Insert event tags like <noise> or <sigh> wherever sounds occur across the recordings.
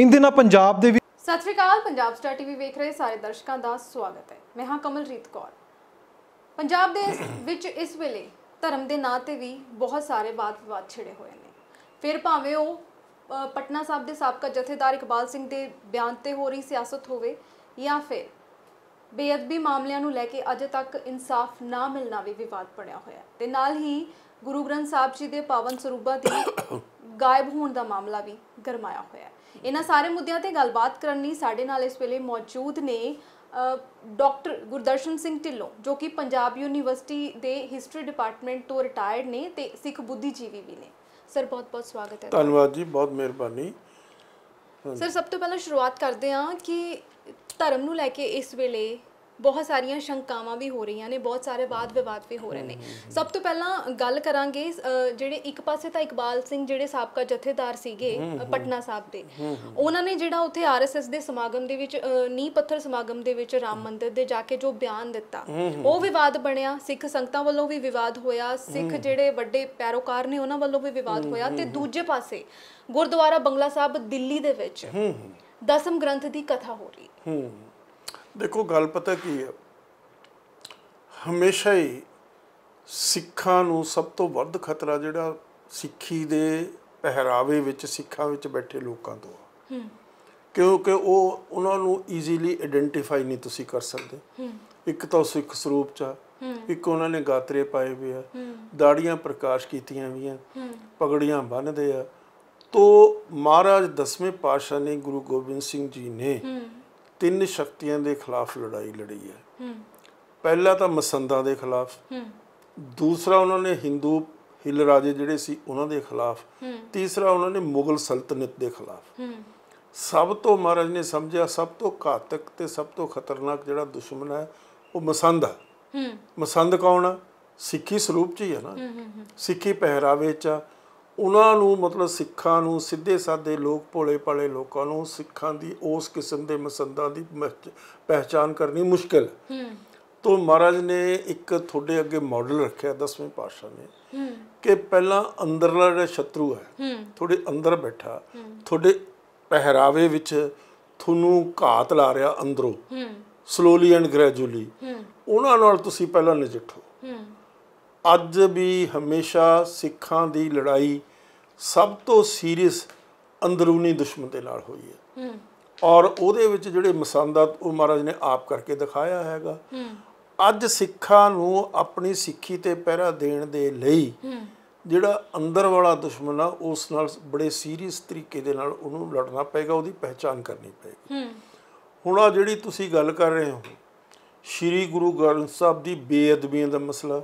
ਇਹਦੇ ਨਾਲ ਪੰਜਾਬ ਦੇ ਵੀ ਸਤਿ ਸ਼੍ਰੀ ਅਕਾਲ ਪੰਜਾਬ ਸਟਾਰ ਟੀਵੀ ਵੇਖ ਰਹੇ ਸਾਰੇ ਦਰਸ਼ਕਾਂ ਦਾ ਸਵਾਗਤ ਹੈ ਮੈਂ ਹਾਂ ਕਮਲਰੀਤ ਕੌਰ ਪੰਜਾਬ ਦੇ ਵਿੱਚ ਇਸ ਵੇਲੇ ਧਰਮ ਦੇ ਨਾਂ ਤੇ ਵੀ ਬਹੁਤ ਸਾਰੇ ਵਾਦ-ਵਿਵਾਦ ਛਿੜੇ ਹੋਏ ਨੇ ਫਿਰ ਭਾਵੇਂ ਉਹ ਪਟਨਾ ਸਾਹਿਬ ਦੇ ਸਾਬਕਾ ਜਥੇਦਾਰ ਇਕਬਾਲ ਸਿੰਘ ਦੇ ਬਿਆਨ ਤੇ ਹੋ ਰਹੀ ਸਿਆਸਤ ਹੋਵੇ ਜਾਂ ਫਿਰ ਬੇਅਦਬੀ ਮਾਮਲਿਆਂ ਨੂੰ ਲੈ ਕੇ ਅਜੇ ਤੱਕ ਇਨਸਾਫ ਨਾ ਮਿਲਣਾ ਵੀ ਵਿਵਾਦ ਬਣਿਆ ਹੋਇਆ ਤੇ ਨਾਲ ਹੀ ਗੁਰੂ ਗ੍ਰੰਥ ਸਾਹਿਬ ਜੀ ਦੇ ਪਾਵਨ ਸਰੂਪਾਂ ਦੀ <coughs> ਗਾਇਬ ਹੋਣ ਦਾ ਮਾਮਲਾ ਵੀ ਗਰਮਾਇਆ ਹੋਇਆ ਹੈ ਇਹਨਾਂ ਸਾਰੇ ਮੁੱਦਿਆਂ ਤੇ ਗੱਲਬਾਤ ਕਰਨ ਲਈ ਸਾਡੇ ਨਾਲ ਇਸ ਵੇਲੇ ਮੌਜੂਦ ਨੇ ਡਾਕਟਰ ਗੁਰਦਰਸ਼ਨ ਸਿੰਘ ਢਿੱਲੋਂ ਜੋ ਕਿ ਪੰਜਾਬ ਯੂਨੀਵਰਸਿਟੀ ਦੇ ਹਿਸਟਰੀ ਡਿਪਾਰਟਮੈਂਟ ਤੋਂ ਰਿਟਾਇਰਡ ਨੇ ਤੇ ਸਿੱਖ ਬੁੱਧੀਜੀਵੀ ਵੀ ਨੇ ਸਰ ਬਹੁਤ ਬਹੁਤ ਸਵਾਗਤ ਹੈ ਧੰਨਵਾਦ ਜੀ ਬਹੁਤ ਮਿਹਰਬਾਨੀ ਸਰ ਸਭ ਤੋਂ ਪਹਿਲਾਂ ਸ਼ੁਰੂਆਤ ਕਰਦੇ ਹਾਂ ਕਿ ਧਰਮ ਨੂੰ ਲੈ ਕੇ ਇਸ ਵੇਲੇ ਬਹੁਤ ਸਾਰੀਆਂ ਸ਼ੰਕਾਵਾਂ ਵੀ ਹੋ ਰਹੀਆਂ ਨੇ ਬਹੁਤ ਸਾਰੇ ਵਾਦ ਵਿਵਾਦ ਵੀ ਹੋ ਰਹੇ ਨੇ ਸਭ ਤੋਂ ਪਹਿਲਾਂ ਗੱਲ ਕਰਾਂਗੇ ਜਿਹੜੇ ਇੱਕ ਪਾਸੇ ਤਾਂ ਇਕਬਾਲ ਸਿੰਘ ਜਿਹੜੇ ਸਾਬਕਾ ਜਥੇਦਾਰ ਸੀਗੇ ਪਟਨਾ ਸਾਹਿਬ ਦੇ ਉਹਨਾਂ ਨੇ ਜਿਹੜਾ ਉੱਥੇ ਆਰਐਸਐਸ ਦੇ ਸਮਾਗਮ ਦੇ ਵਿੱਚ ਨੀਂ ਪੱਥਰ ਸਮਾਗਮ ਦੇ ਵਿੱਚ ਰਾਮ ਮੰਦਿਰ ਦੇ ਜਾ ਕੇ ਜੋ ਬਿਆਨ ਦਿੱਤਾ ਉਹ ਵਿਵਾਦ ਬਣਿਆ ਸਿੱਖ ਸੰਗਤਾਂ ਵੱਲੋਂ ਵੀ ਵਿਵਾਦ ਹੋਇਆ ਸਿੱਖ ਜਿਹੜੇ ਵੱਡੇ ਪੈਰੋਕਾਰ ਨੇ ਉਹਨਾਂ ਵੱਲੋਂ ਵੀ ਵਿਵਾਦ ਹੋਇਆ ਤੇ ਦੂਜੇ ਪਾਸੇ ਗੁਰਦੁਆਰਾ ਬੰਗਲਾ ਸਾਹਿਬ ਦਿੱਲੀ ਦੇ ਵਿੱਚ ਦਸਮ ਗ੍ਰੰਥ ਦੀ ਕਥਾ ਹੋ ਰਹੀ ਹੈ ਦੇਖੋ ਗੱਲ ਪਤਾ ਕੀ ਹੈ ਹਮੇਸ਼ਾ ਹੀ ਸਿੱਖਾਂ ਨੂੰ ਸਭ ਤੋਂ ਵੱਧ ਖਤਰਾ ਜਿਹੜਾ ਸਿੱਖੀ ਦੇ ਪਹਿਰਾਵੇ ਵਿੱਚ ਸਿੱਖਾਂ ਵਿੱਚ ਬੈਠੇ ਲੋਕਾਂ ਤੋਂ ਹੂੰ ਕਿਉਂਕਿ ਉਹ ਉਹਨਾਂ ਨੂੰ ਈਜ਼ੀਲੀ ਆਇਡੈਂਟੀਫਾਈ ਨਹੀਂ ਤੁਸੀਂ ਕਰ ਸਕਦੇ ਇੱਕ ਤਾਂ ਸਿੱਖ ਸਰੂਪ ਚ ਇੱਕ ਉਹਨਾਂ ਨੇ ਗਾਤਰੇ ਪਾਏ ਹੋਏ ਆ ਦਾੜੀਆਂ ਪ੍ਰਕਾਸ਼ ਕੀਤੀਆਂ ਹੋਈਆਂ ਪਗੜੀਆਂ ਬੰਨਦੇ ਆ ਤੋ ਮਹਾਰਾਜ ਦਸਵੇਂ ਪਾਸ਼ਾ ਨੇ ਗੁਰੂ ਗੋਬਿੰਦ ਸਿੰਘ ਜੀ ਨੇ ਤਿੰਨ ਸ਼ਕਤੀਆਂ ਦੇ ਖਿਲਾਫ ਲੜਾਈ ਲੜੀ ਹੈ ਪਹਿਲਾ ਤਾਂ ਮਸੰਦਾਂ ਦੇ ਖਿਲਾਫ ਦੂਸਰਾ ਉਹਨਾਂ ਨੇ ਹਿੰਦੂ ਹਿਲ ਰਾਜੇ ਜਿਹੜੇ ਸੀ ਉਹਨਾਂ ਦੇ ਖਿਲਾਫ ਤੀਸਰਾ ਉਹਨਾਂ ਨੇ ਮੁਗਲ ਸਲਤਨਤ ਦੇ ਖਿਲਾਫ ਸਭ ਤੋਂ ਮਹਾਰਾਜ ਨੇ ਸਮਝਿਆ ਸਭ ਤੋਂ ਘਾਤਕ ਤੇ ਸਭ ਤੋਂ ਖਤਰਨਾਕ ਜਿਹੜਾ ਦੁਸ਼ਮਣ ਹੈ ਉਹ ਮਸੰਦ ਹੈ ਮਸੰਦ ਕੌਣ ਆ ਸਿੱਖੀ ਸਰੂਪ ਚ ਹੀ ਹੈ ਨਾ ਸਿੱਖੀ ਪਹਿਰਾਵੇ ਚ ਉਹਨਾਂ ਨੂੰ ਮਤਲਬ ਸਿੱਖਾਂ ਨੂੰ ਸਿੱਧੇ ਸਾਦੇ ਲੋਕ ਭੋਲੇ ਭਾਲੇ ਲੋਕਾਂ ਨੂੰ ਸਿੱਖਾਂ ਦੀ ਉਸ ਕਿਸਮ ਦੇ ਮਸੰਦਾਂ ਦੀ ਪਹਿਚਾਨ ਕਰਨੀ ਮੁਸ਼ਕਲ ਹੂੰ ਤੋਂ ਮਹਾਰਾਜ ਨੇ ਇੱਕ ਤੁਹਾਡੇ ਅੱਗੇ ਮਾਡਲ ਰੱਖਿਆ 10ਵੇਂ ਪਾਤਸ਼ਾਹ ਨੇ ਕਿ ਪਹਿਲਾਂ ਅੰਦਰਲਾ ਜਿਹੜਾ ਸ਼ਤਰੂ ਹੈ ਤੁਹਾਡੇ ਅੰਦਰ ਬੈਠਾ ਤੁਹਾਡੇ ਪਹਿਰਾਵੇ ਵਿੱਚ ਤੁਹਾਨੂੰ ਘਾਤ ਲਾ ਰਿਹਾ ਅੰਦਰੋਂ ਸਲੋਲੀ ਐਂਡ ਗ੍ਰੈਜੂਲੀ ਉਹਨਾਂ ਨਾਲ ਤੁਸੀਂ ਪਹਿਲਾਂ ਨਜਿੱਠੋ ਅੱਜ ਵੀ ਹਮੇਸ਼ਾ ਸਿੱਖਾਂ ਦੀ ਲੜਾਈ ਸਭ ਤੋਂ ਸੀਰੀਅਸ ਅੰਦਰੂਨੀ ਦੁਸ਼ਮਣ ਦੇ ਨਾਲ ਹੋਈ ਹੈ ਔਰ ਉਹਦੇ ਵਿੱਚ ਜਿਹੜੇ ਮਸੰਦਾ ਉਹ ਮਹਾਰਾਜ ਨੇ ਆਪ ਕਰਕੇ ਦਿਖਾਇਆ ਹੈਗਾ ਅੱਜ ਸਿੱਖਾਂ ਨੂੰ ਆਪਣੀ ਸਿੱਖੀ ਤੇ ਪਹਿਰਾ ਦੇਣ ਦੇ ਲਈ ਜਿਹੜਾ ਅੰਦਰ ਵਾਲਾ ਦੁਸ਼ਮਣ ਆ ਉਸ ਨਾਲ ਬੜੇ ਸੀਰੀਅਸ ਤਰੀਕੇ ਦੇ ਨਾਲ ਉਹਨੂੰ ਲੜਨਾ ਪਏਗਾ ਉਹਦੀ ਪਹਿਚਾਨ ਕਰਨੀ ਪਏਗੀ ਹੁਣ ਆ ਜਿਹੜੀ ਤੁਸੀਂ ਗੱਲ ਕਰ ਰਹੇ ਹੋ ਸ਼੍ਰੀ ਗੁਰੂ ਗ੍ਰੰਥ ਸਾਹਿਬ ਦੀ ਬੇਅਦਬੀ ਦਾ ਮਸਲਾ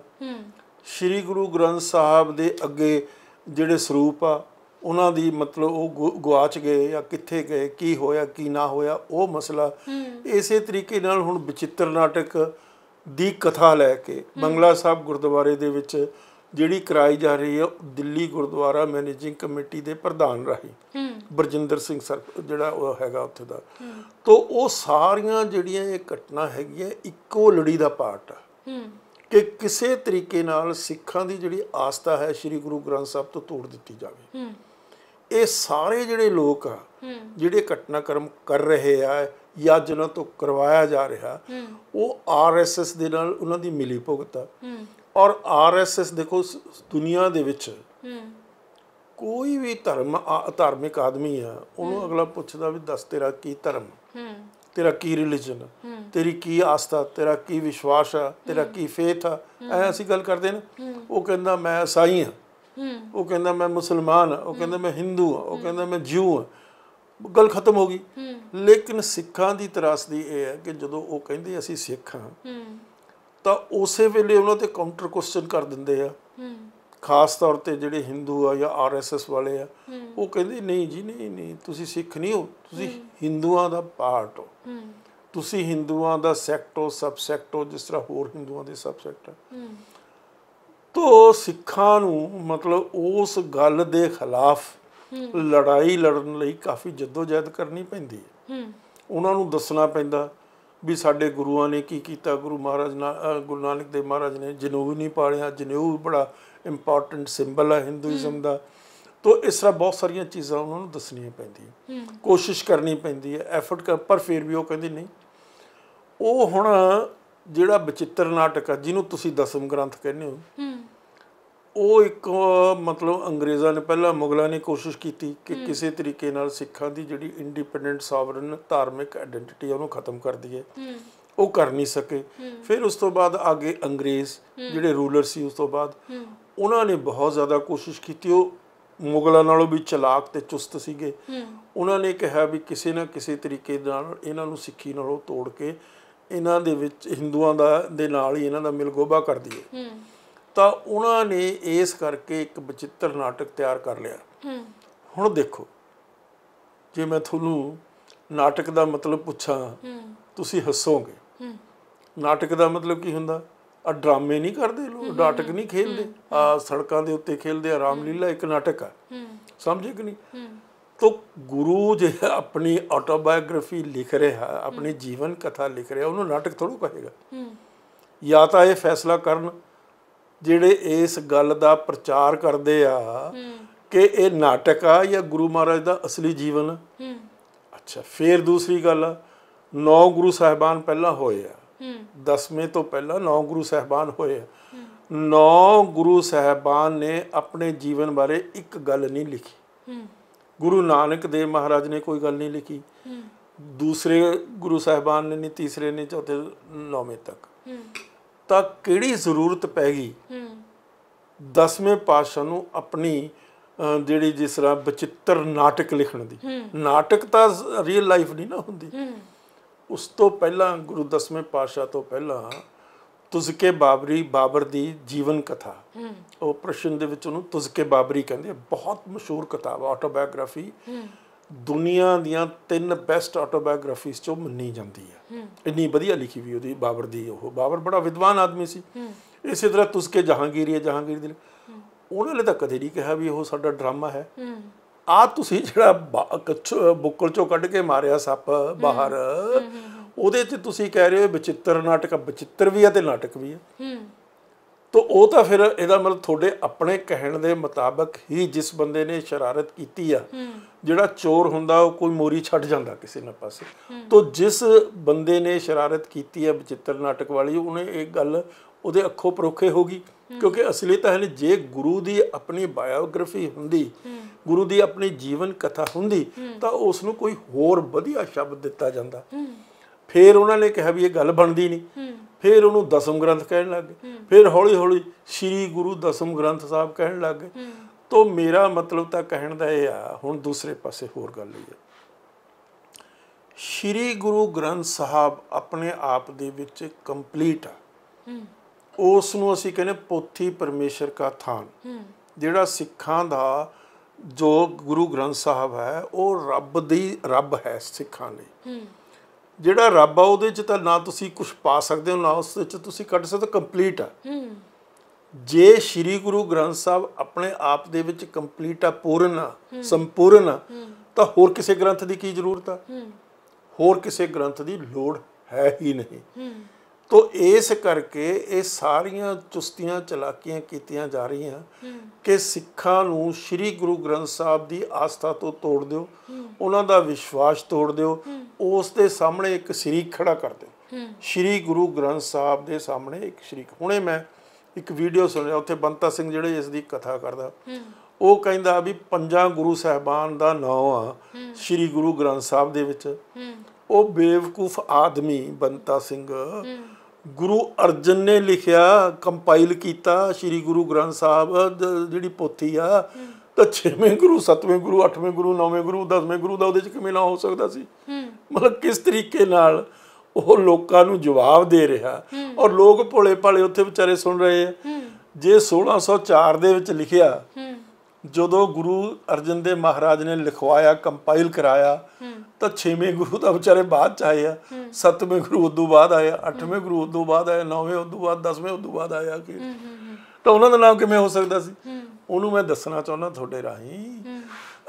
ਸ਼੍ਰੀ ਗੁਰੂ ਗ੍ਰੰਥ ਸਾਹਿਬ ਦੇ ਅੱਗੇ ਜਿਹੜੇ ਸਰੂਪ ਆ ਉਹਨਾਂ ਦੀ ਮਤਲਬ ਉਹ ਗਵਾਚ ਗਏ ਜਾਂ ਕਿੱਥੇ ਗਏ ਕੀ ਹੋਇਆ ਕੀ ਨਾ ਹੋਇਆ ਉਹ ਮਸਲਾ ਇਸੇ ਤਰੀਕੇ ਨਾਲ ਹੁਣ ਵਿਚਿੱਤਰ ਨਾਟਕ ਦੀ ਕਥਾ ਲੈ ਕੇ ਬੰਗਲਾ ਸਾਹਿਬ ਗੁਰਦੁਆਰੇ ਦੇ ਵਿੱਚ ਜਿਹੜੀ ਕਰਾਈ ਜਾ ਰਹੀ ਹੈ ਦਿੱਲੀ ਗੁਰਦੁਆਰਾ ਮੈਨੇਜਿੰਗ ਕਮੇਟੀ ਦੇ ਪ੍ਰਧਾਨ ਰਾਹੀਂ ਬਰਜਿੰਦਰ ਸਿੰਘ ਸਰ ਜਿਹੜਾ ਉਹ ਹੈਗਾ ਉੱਥੇ ਦਾ ਤੋਂ ਉਹ ਸਾਰੀਆਂ ਜਿਹੜੀਆਂ ਇਹ ਘਟਨਾ ਹੈਗੀਆਂ ਇੱਕੋ ਲੜੀ ਦਾ ਪਾਰਟ ਆ ਕਿ ਕਿਸੇ ਤਰੀਕੇ ਨਾਲ ਸਿੱਖਾਂ ਦੀ ਜਿਹੜੀ ਆਸਥਾ ਹੈ ਸ੍ਰੀ ਗੁਰੂ ਗ੍ਰੰਥ ਸਾਹਿਬ ਤੋਂ ਤੋੜ ਦਿੱਤੀ ਜਾਵੇ ਇਹ ਸਾਰੇ ਜਿਹੜੇ ਲੋਕ ਆ ਜਿਹੜੇ ਘਟਨਾਕਰਮ ਕਰ ਰਹੇ ਆ ਜਾਂ ਜਿਨ੍ਹਾਂ ਤੋਂ ਕਰਵਾਇਆ ਜਾ ਰਿਹਾ ਉਹ ਆਰਐਸਐਸ ਦੇ ਨਾਲ ਉਹਨਾਂ ਦੀ ਮਿਲੀ ਭੁਗਤ ਆ ਔਰ ਆਰਐਸਐਸ ਦੇਖੋ ਦੁਨੀਆ ਦੇ ਵਿੱਚ ਕੋਈ ਵੀ ਧਰਮ ਧਾਰਮਿਕ ਆਦਮੀ ਆ ਉਹਨੂੰ ਅਗਲਾ ਪੁੱਛਦਾ ਵੀ ਦੱਸ ਤੇਰਾ ਕੀ ਧਰਮ ਤੇਰਾ ਕੀ ਰਿਲੀਜਨ ਹੈ ਤੇਰੀ ਕੀ ਆਸਥਾ ਤੇਰਾ ਕੀ ਵਿਸ਼ਵਾਸ ਹੈ ਤੇਰਾ ਕੀ ਫੇਥ ਹੈ ਐ ਅਸੀਂ ਗੱਲ ਕਰਦੇ ਨੇ ਉਹ ਕਹਿੰਦਾ ਮੈਂ ਇਸਾਈ ਹਾਂ ਉਹ ਕਹਿੰਦਾ ਮੈਂ ਮੁਸਲਮਾਨ ਹਾਂ ਉਹ ਕਹਿੰਦਾ ਮੈਂ ਹਿੰਦੂ ਹਾਂ ਉਹ ਕਹਿੰਦਾ ਮੈਂ ਜੂ ਹਾਂ ਗੱਲ ਖਤਮ ਹੋ ਗਈ ਲੇਕਿਨ ਸਿੱਖਾਂ ਦੀ ਤਰਾਸਦੀ ਇਹ ਹੈ ਕਿ ਜਦੋਂ ਉਹ ਕਹਿੰਦੇ ਅਸੀਂ ਸਿੱਖ ਹਾਂ ਤਾਂ ਉਸੇ ਵੇਲੇ ਉਹਨਾਂ ਤੇ ਕਾਊਂਟਰ ਕੁਐਸਚਨ ਕਰ ਦਿੰਦੇ ਆ ਖਾਸ ਤੌਰ ਤੇ ਜਿਹੜੇ ਹਿੰਦੂ ਆ ਜਾਂ ਆਰਐਸਐਸ ਵਾਲੇ ਆ ਉਹ ਕਹਿੰਦੇ ਨਹੀਂ ਜੀ ਨਹੀਂ ਨਹੀਂ ਤੁਸੀਂ ਸਿੱਖ ਨਹੀਂ ਹੋ ਤੁਸੀਂ ਹਿੰਦੂਆਂ ਦਾ ਪਾਰਟ ਹੋ ਤੁਸੀਂ ਹਿੰਦੂਆਂ ਦਾ ਸੈਕਟ ਹੋ ਸਬ ਸੈਕਟ ਹੋ ਜਿਸ ਤਰ੍ਹਾਂ ਹੋਰ ਹਿੰਦੂਆਂ ਦੇ ਸਬ ਸੈਕਟ ਹੈ ਤੋ ਸਿੱਖਾਂ ਨੂੰ ਮਤਲਬ ਉਸ ਗੱਲ ਦੇ ਖਿਲਾਫ ਲੜਾਈ ਲੜਨ ਲਈ ਕਾਫੀ ਜਦੋਜਹਿਦ ਕਰਨੀ ਪੈਂਦੀ ਹੈ ਉਹਨਾਂ ਨੂੰ ਦੱਸਣਾ ਪੈਂਦਾ ਵੀ ਸਾਡੇ ਗੁਰੂਆਂ ਨੇ ਕੀ ਕੀਤਾ ਗੁਰੂ ਮਹਾਰਾਜ ਨਾਲ ਗੁਰੂ ਨਾਨਕ ਦੇਵ ਮਹਾਰਾਜ ਨੇ ਜਨੂ ਨਹੀਂ ਪਾਲਿਆ ਜਨੂ ਬੜਾ ਇੰਪੋਰਟੈਂਟ ਸਿੰਬਲ ਹੈ ਹਿੰਦੂਇਜ਼ਮ ਦਾ ਤੋ ਇਸ ਤਰ੍ਹਾਂ ਬਹੁਤ ਸਾਰੀਆਂ ਚੀਜ਼ਾਂ ਉਹਨਾਂ ਨੂੰ ਦੱਸਣੀਆਂ ਪੈਂਦੀਆਂ ਕੋਸ਼ਿਸ਼ ਕਰਨੀ ਪੈਂਦੀ ਹੈ ਐਫਰਟ ਕਰ ਪਰ ਫਿਰ ਵੀ ਉਹ ਕਹਿੰਦੇ ਨਹੀਂ ਉਹ ਹੁਣ ਜਿਹੜਾ ਬਚਿੱਤਰ ਨਾਟਕ ਹੈ ਜਿਹਨੂੰ ਤੁਸੀਂ ਦਸਮ ਗ੍ਰੰਥ ਕਹਿੰਦੇ ਹੋ ਉਹ ਇੱਕ ਮਤਲਬ ਅੰਗਰੇਜ਼ਾਂ ਨੇ ਪਹਿਲਾਂ ਮੁਗਲਾਂ ਨੇ ਕੋਸ਼ਿਸ਼ ਕੀਤੀ ਕਿ ਕਿਸੇ ਤਰੀਕੇ ਨਾਲ ਸਿੱਖਾਂ ਦੀ ਜਿਹੜੀ ਇੰਡੀਪੈਂਡੈਂਟ ਸੌਵਰਨ ਧਾਰਮਿਕ ਆਇਡੈਂਟੀਟੀ ਉਹਨੂੰ ਖਤਮ ਕਰ ਦਈਏ ਉਹ ਕਰ ਨਹੀਂ ਸਕੇ ਫਿਰ ਉਸ ਤੋਂ ਬਾਅਦ ਅੱਗੇ ਅੰਗਰੇਜ਼ ਜਿਹੜੇ ਰੂਲਰ ਸੀ ਉਸ ਤੋਂ ਬਾਅਦ ਉਹਨਾਂ ਨੇ ਬਹੁਤ ਜ਼ਿਆਦਾ ਕੋਸ਼ਿਸ਼ ਕੀਤੀ ਉਹ ਮੁਗਲਾਂ ਨਾਲੋਂ ਵੀ ਚਲਾਕ ਤੇ ਚੁਸਤ ਸੀਗੇ ਉਹਨਾਂ ਨੇ ਕਿਹਾ ਵੀ ਕਿਸੇ ਨਾ ਕਿਸੇ ਤਰੀਕੇ ਨਾਲ ਇਹਨਾਂ ਨੂੰ ਸਿੱਖੀ ਨਾਲੋਂ ਤੋੜ ਕੇ ਇਹਨਾਂ ਦੇ ਵਿੱਚ ਹਿੰਦੂਆਂ ਦਾ ਦੇ ਨਾਲ ਹੀ ਇਹਨਾਂ ਦਾ ਮਿਲਗੋਬਾ ਕਰ ਦਈਏ ਤਾਂ ਉਹਨਾਂ ਨੇ ਇਸ ਕਰਕੇ ਇੱਕ ਬਚਿੱਤਰ ਨਾਟਕ ਤਿਆਰ ਕਰ ਲਿਆ ਹੁਣ ਦੇਖੋ ਜੇ ਮੈਂ ਤੁਹਾਨੂੰ ਨਾਟਕ ਦਾ ਮਤਲਬ ਪੁੱਛਾਂ ਤੁਸੀਂ ਹੱਸੋਗੇ ਨਾਟਕ ਦਾ ਮਤਲਬ ਕੀ ਹੁੰਦਾ ਆ ਡਰਾਮੇ ਨਹੀਂ ਕਰਦੇ ਲੋਕ ਨਾਟਕ ਨਹੀਂ ਖੇਲਦੇ ਆ ਸੜਕਾਂ ਦੇ ਉੱਤੇ ਖੇਲਦੇ ਆ ਰਾਮਲੀਲਾ ਇੱਕ ਨਾਟਕ ਆ ਸਮਝੇ ਕਿ ਨਹੀਂ ਤੋ ਗੁਰੂ ਜੇ ਆਪਣੀ ਆਟੋਬਾਇਓਗ੍ਰਾਫੀ ਲਿਖ ਰਿਹਾ ਆਪਣੀ ਜੀਵਨ ਕਥਾ ਲਿਖ ਰਿਹਾ ਉਹਨੂੰ ਨਾਟਕ ਥੋੜੂ ਕਹੇਗਾ ਜਾਂ ਤਾਂ ਇਹ ਫੈਸਲਾ ਕਰਨ ਜਿਹੜੇ ਇਸ ਗੱਲ ਦਾ ਪ੍ਰਚਾਰ ਕਰਦੇ ਆ ਕਿ ਇਹ ਨਾਟਕ ਆ ਜਾਂ ਗੁਰੂ ਮਹਾਰਾਜ ਦਾ ਅਸਲੀ ਜੀਵਨ ਅੱਛਾ ਫੇਰ ਦੂਸਰੀ ਗੱਲ ਨੌ ਗੁਰੂ ਸਾਹਿਬਾਨ ਪਹਿਲਾਂ ਹੋਏ ਆ ਦਸਵੇਂ ਤੋਂ ਪਹਿਲਾਂ ਨੌ ਗੁਰੂ ਸਹਿਬਾਨ ਹੋਏ ਆ ਨੌ ਗੁਰੂ ਸਹਿਬਾਨ ਨੇ ਆਪਣੇ ਜੀਵਨ ਬਾਰੇ ਇੱਕ ਗੱਲ ਨਹੀਂ ਲਿਖੀ ਗੁਰੂ ਨਾਨਕ ਦੇਵ ਮਹਾਰਾਜ ਨੇ ਕੋਈ ਗੱਲ ਨਹੀਂ ਲਿਖੀ ਦੂਸਰੇ ਗੁਰੂ ਸਹਿਬਾਨ ਨੇ ਨਹੀਂ ਤੀਸਰੇ ਨੇ ਚੌਥੇ ਨੌਵੇਂ ਤੱਕ ਤਾਂ ਕਿਹੜੀ ਜ਼ਰੂਰਤ ਪੈ ਗਈ ਦਸਵੇਂ ਪਾਤਸ਼ਾਹ ਨੂੰ ਆਪਣੀ ਜਿਹੜੀ ਜਿਸ ਤਰ੍ਹਾਂ ਬਚਿੱਤਰ ਨਾਟਕ ਲਿਖਣ ਦੀ ਨਾਟਕ ਤਾਂ ਰੀਅਲ ਲਾਈਫ ਨਹੀਂ ਨਾ ਹੁੰਦੀ ਉਸ ਤੋਂ ਪਹਿਲਾਂ ਗੁਰੂ ਦਸਵੇਂ ਪਾਤਸ਼ਾਹ ਤੋਂ ਪਹਿਲਾਂ ਤੁਜ਼ਕੇ ਬਾਬਰੀ ਬਾਬਰ ਦੀ ਜੀਵਨ ਕਥਾ ਉਹ ਪ੍ਰਸ਼ਨ ਦੇ ਵਿੱਚ ਉਹਨੂੰ ਤੁਜ਼ਕੇ ਬਾਬਰੀ ਕਹਿੰਦੇ ਆ ਬਹੁਤ ਮਸ਼ਹੂਰ ਕਿਤਾਬ ਆਟੋਬਾਇਓਗ੍ਰਾਫੀ ਦੁਨੀਆ ਦੀਆਂ ਤਿੰਨ ਬੈਸਟ ਆਟੋਬਾਇਓਗ੍ਰਾਫੀਜ਼ ਚੋਂ ਮੰਨੀ ਜਾਂਦੀ ਹੈ ਇੰਨੀ ਵਧੀਆ ਲਿਖੀ ਵੀ ਉਹਦੀ ਬਾਬਰ ਦੀ ਉਹ ਬਾਬਰ ਬੜਾ ਵਿਦਵਾਨ ਆਦਮੀ ਸੀ ਇਸੇ ਤਰ੍ਹਾਂ ਤੁਸਕੇ ਜਹਾਂਗੀਰੀ ਜਹਾਂਗੀਰ ਦੀ ਉਹਨਾਂ ਨੇ ਤਾਂ ਕਦੇ ਨਹੀਂ ਕਿਹਾ ਵੀ ਉਹ ਸਾਡਾ ਡਰਾਮਾ ਹੈ ਆ ਤੁਸੀਂ ਜਿਹੜਾ ਬੁੱਕਲ ਚੋਂ ਕੱਢ ਕੇ ਮਾਰਿਆ ਸੱਪ ਬਾਹਰ ਉਹਦੇ ਤੇ ਤੁਸੀਂ ਕਹਿ ਰਹੇ ਹੋ ਵਿਚਿੱਤਰ ਨਾਟਕ ਵਿਚਿੱਤਰ ਵੀ ਆ ਤੇ ਨਾਟਕ ਵੀ ਆ ਹੂੰ ਉਹ ਤਾਂ ਫਿਰ ਇਹਦਾ ਮਤਲਬ ਤੁਹਾਡੇ ਆਪਣੇ ਕਹਿਣ ਦੇ ਮੁਤਾਬਕ ਹੀ ਜਿਸ ਬੰਦੇ ਨੇ ਸ਼ਰਾਰਤ ਕੀਤੀ ਆ ਜਿਹੜਾ ਚੋਰ ਹੁੰਦਾ ਉਹ ਕੋਈ ਮੋਰੀ ਛੱਡ ਜਾਂਦਾ ਕਿਸੇ ਨਾ ਪਾਸੇ ਤੋ ਜਿਸ ਬੰਦੇ ਨੇ ਸ਼ਰਾਰਤ ਕੀਤੀ ਆ ਬਚਿੱਤਰ ਨਾਟਕ ਵਾਲੀ ਉਹਨੇ ਇਹ ਗੱਲ ਉਹਦੇ ਅੱਖੋਂ ਪਰੋਖੇ ਹੋਗੀ ਕਿਉਂਕਿ ਅਸਲੀ ਤਾਂ ਹੈ ਜੇ ਗੁਰੂ ਦੀ ਆਪਣੀ ਬਾਇਓਗ੍ਰਾਫੀ ਹੁੰਦੀ ਗੁਰੂ ਦੀ ਆਪਣੀ ਜੀਵਨ ਕਥਾ ਹੁੰਦੀ ਤਾਂ ਉਸ ਨੂੰ ਕੋਈ ਹੋਰ ਵਧੀਆ ਸ਼ਬਦ ਦਿੱਤਾ ਜਾਂਦਾ ਫਿਰ ਉਹਨਾਂ ਨੇ ਕਿਹਾ ਵੀ ਇਹ ਗੱਲ ਬਣਦੀ ਨਹੀਂ ਫਿਰ ਉਹਨੂੰ ਦਸਮ ਗ੍ਰੰਥ ਕਹਿਣ ਲੱਗ ਗਏ ਫਿਰ ਹੌਲੀ ਹੌਲੀ ਸ੍ਰੀ ਗੁਰੂ ਦਸਮ ਗ੍ਰੰਥ ਸਾਹਿਬ ਕਹਿਣ ਲੱਗ ਗਏ ਤੋਂ ਮੇਰਾ ਮਤਲਬ ਤਾਂ ਕਹਿਣ ਦਾ ਇਹ ਆ ਹੁਣ ਦੂਸਰੇ ਪਾਸੇ ਹੋਰ ਗੱਲ ਲਈ ਹੈ ਸ੍ਰੀ ਗੁਰੂ ਗ੍ਰੰਥ ਸਾਹਿਬ ਆਪਣੇ ਆਪ ਦੇ ਵਿੱਚ ਕੰਪਲੀਟ ਆ ਉਸ ਨੂੰ ਅਸੀਂ ਕਹਿੰਦੇ ਪੋਥੀ ਪਰਮੇਸ਼ਰ ਕਾ ਥਾਨ ਜਿਹੜਾ ਸਿੱਖਾਂ ਦਾ ਜੋ ਗੁਰੂ ਗ੍ਰੰਥ ਸਾਹਿਬ ਹੈ ਉਹ ਰੱਬ ਦੀ ਰੱਬ ਹੈ ਸਿੱਖਾਂ ਲਈ ਜਿਹੜਾ ਰੱਬ ਆ ਉਹਦੇ ਚ ਤਾਂ ਨਾ ਤੁਸੀਂ ਕੁਝ ਪਾ ਸਕਦੇ ਹੋ ਨਾ ਉਸ ਵਿੱਚ ਤੁਸੀਂ ਕੱਢ ਸਕਦੇ ਕੰਪਲੀਟ ਆ ਜੇ ਸ੍ਰੀ ਗੁਰੂ ਗ੍ਰੰਥ ਸਾਹਿਬ ਆਪਣੇ ਆਪ ਦੇ ਵਿੱਚ ਕੰਪਲੀਟ ਆ ਪੂਰਨ ਆ ਸੰਪੂਰਨ ਆ ਤਾਂ ਹੋਰ ਕਿਸੇ ਗ੍ਰੰਥ ਦੀ ਕੀ ਜ਼ਰੂਰਤ ਆ ਹੋਰ ਕਿਸੇ ਗ੍ਰੰਥ ਦੀ ਲੋੜ ਹੈ ਹੀ ਨਹੀਂ ਤੋ ਇਸ ਕਰਕੇ ਇਹ ਸਾਰੀਆਂ ਚੁਸਤੀਆਂ ਚਲਾਕੀਆਂ ਕੀਤੀਆਂ ਜਾ ਰਹੀਆਂ ਕਿ ਸਿੱਖਾਂ ਨੂੰ ਸ੍ਰੀ ਗੁਰੂ ਗ੍ਰੰਥ ਸਾਹਿਬ ਦੀ ਆਸਥਾ ਤੋਂ ਤੋੜ ਦਿਓ ਉਹਨਾਂ ਦਾ ਵਿਸ਼ਵਾਸ ਤੋੜ ਦਿਓ ਉਸ ਦੇ ਸਾਹਮਣੇ ਇੱਕ ਸ਼ਰੀਕ ਖੜਾ ਕਰ ਦਿਓ ਸ੍ਰੀ ਗੁਰੂ ਗ੍ਰੰਥ ਸਾਹਿਬ ਦੇ ਸਾਹਮਣੇ ਇੱਕ ਸ਼ਰੀਕ ਹੁਣੇ ਮੈਂ ਇੱਕ ਵੀਡੀਓ ਸੁਣ ਰਿਹਾ ਉੱਥੇ ਬੰਤਾ ਸਿੰਘ ਜਿਹੜੇ ਇਸ ਦੀ ਕਥਾ ਕਰਦਾ ਉਹ ਕਹਿੰਦਾ ਵੀ ਪੰਜਾਂ ਗੁਰੂ ਸਾਹਿਬਾਨ ਦਾ ਨਾਮ ਆ ਸ੍ਰੀ ਗੁਰੂ ਗ੍ਰੰਥ ਸਾਹਿਬ ਦੇ ਵਿੱਚ ਉਹ ਬੇਵਕੂਫ ਆਦਮੀ ਬੰਤਾ ਸਿੰਘ ਗੁਰੂ ਅਰਜਨ ਨੇ ਲਿਖਿਆ ਕੰਪਾਈਲ ਕੀਤਾ ਸ੍ਰੀ ਗੁਰੂ ਗ੍ਰੰਥ ਸਾਹਿਬ ਜਿਹੜੀ ਪੋਥੀ ਆ ਤਾਂ 6ਵੇਂ ਗੁਰੂ 7ਵੇਂ ਗੁਰੂ 8ਵੇਂ ਗੁਰੂ 9ਵੇਂ ਗੁਰੂ 10ਵੇਂ ਗੁਰੂ ਦਾ ਉਹਦੇ ਚ ਕਿਵੇਂ ਨਾ ਹੋ ਸਕਦਾ ਸੀ ਮਤਲਬ ਕਿਸ ਤਰੀਕੇ ਨਾਲ ਉਹ ਲੋਕਾਂ ਨੂੰ ਜਵਾਬ ਦੇ ਰਿਹਾ ਔਰ ਲੋਕ ਭੋਲੇ ਭਾਲੇ ਉੱਥੇ ਵਿਚਾਰੇ ਸੁਣ ਰਹੇ ਆ ਜੇ 1604 ਦੇ ਵਿੱਚ ਲਿਖਿਆ ਜਦੋਂ ਗੁਰੂ ਅਰਜਨ ਦੇਵ ਮਹਾਰਾਜ ਨੇ ਲਿਖਵਾਇਆ ਕੰਪਾਈਲ ਕਰਾਇਆ ਤਾਂ 6ਵੇਂ ਗੁਰੂ ਤਾਂ ਵਿਚਾਰੇ ਬਾਅਦ ਚ ਆਏ ਆ 7ਵੇਂ ਗੁਰੂ ਉਦੋਂ ਬਾਅਦ ਆਇਆ 8ਵੇਂ ਗੁਰੂ ਉਦੋਂ ਬਾਅਦ ਆਇਆ 9ਵੇਂ ਉਦੋਂ ਬਾਅਦ 10ਵੇਂ ਉਦੋਂ ਬਾਅਦ ਆਇਆ ਕਿ ਤਾਂ ਉਹਨਾਂ ਦਾ ਨਾਮ ਕਿਵੇਂ ਹੋ ਸਕਦਾ ਸੀ ਉਹਨੂੰ ਮੈਂ ਦੱਸਣਾ ਚਾਹੁੰਦਾ ਤੁਹਾਡੇ ਰਾਹੀਂ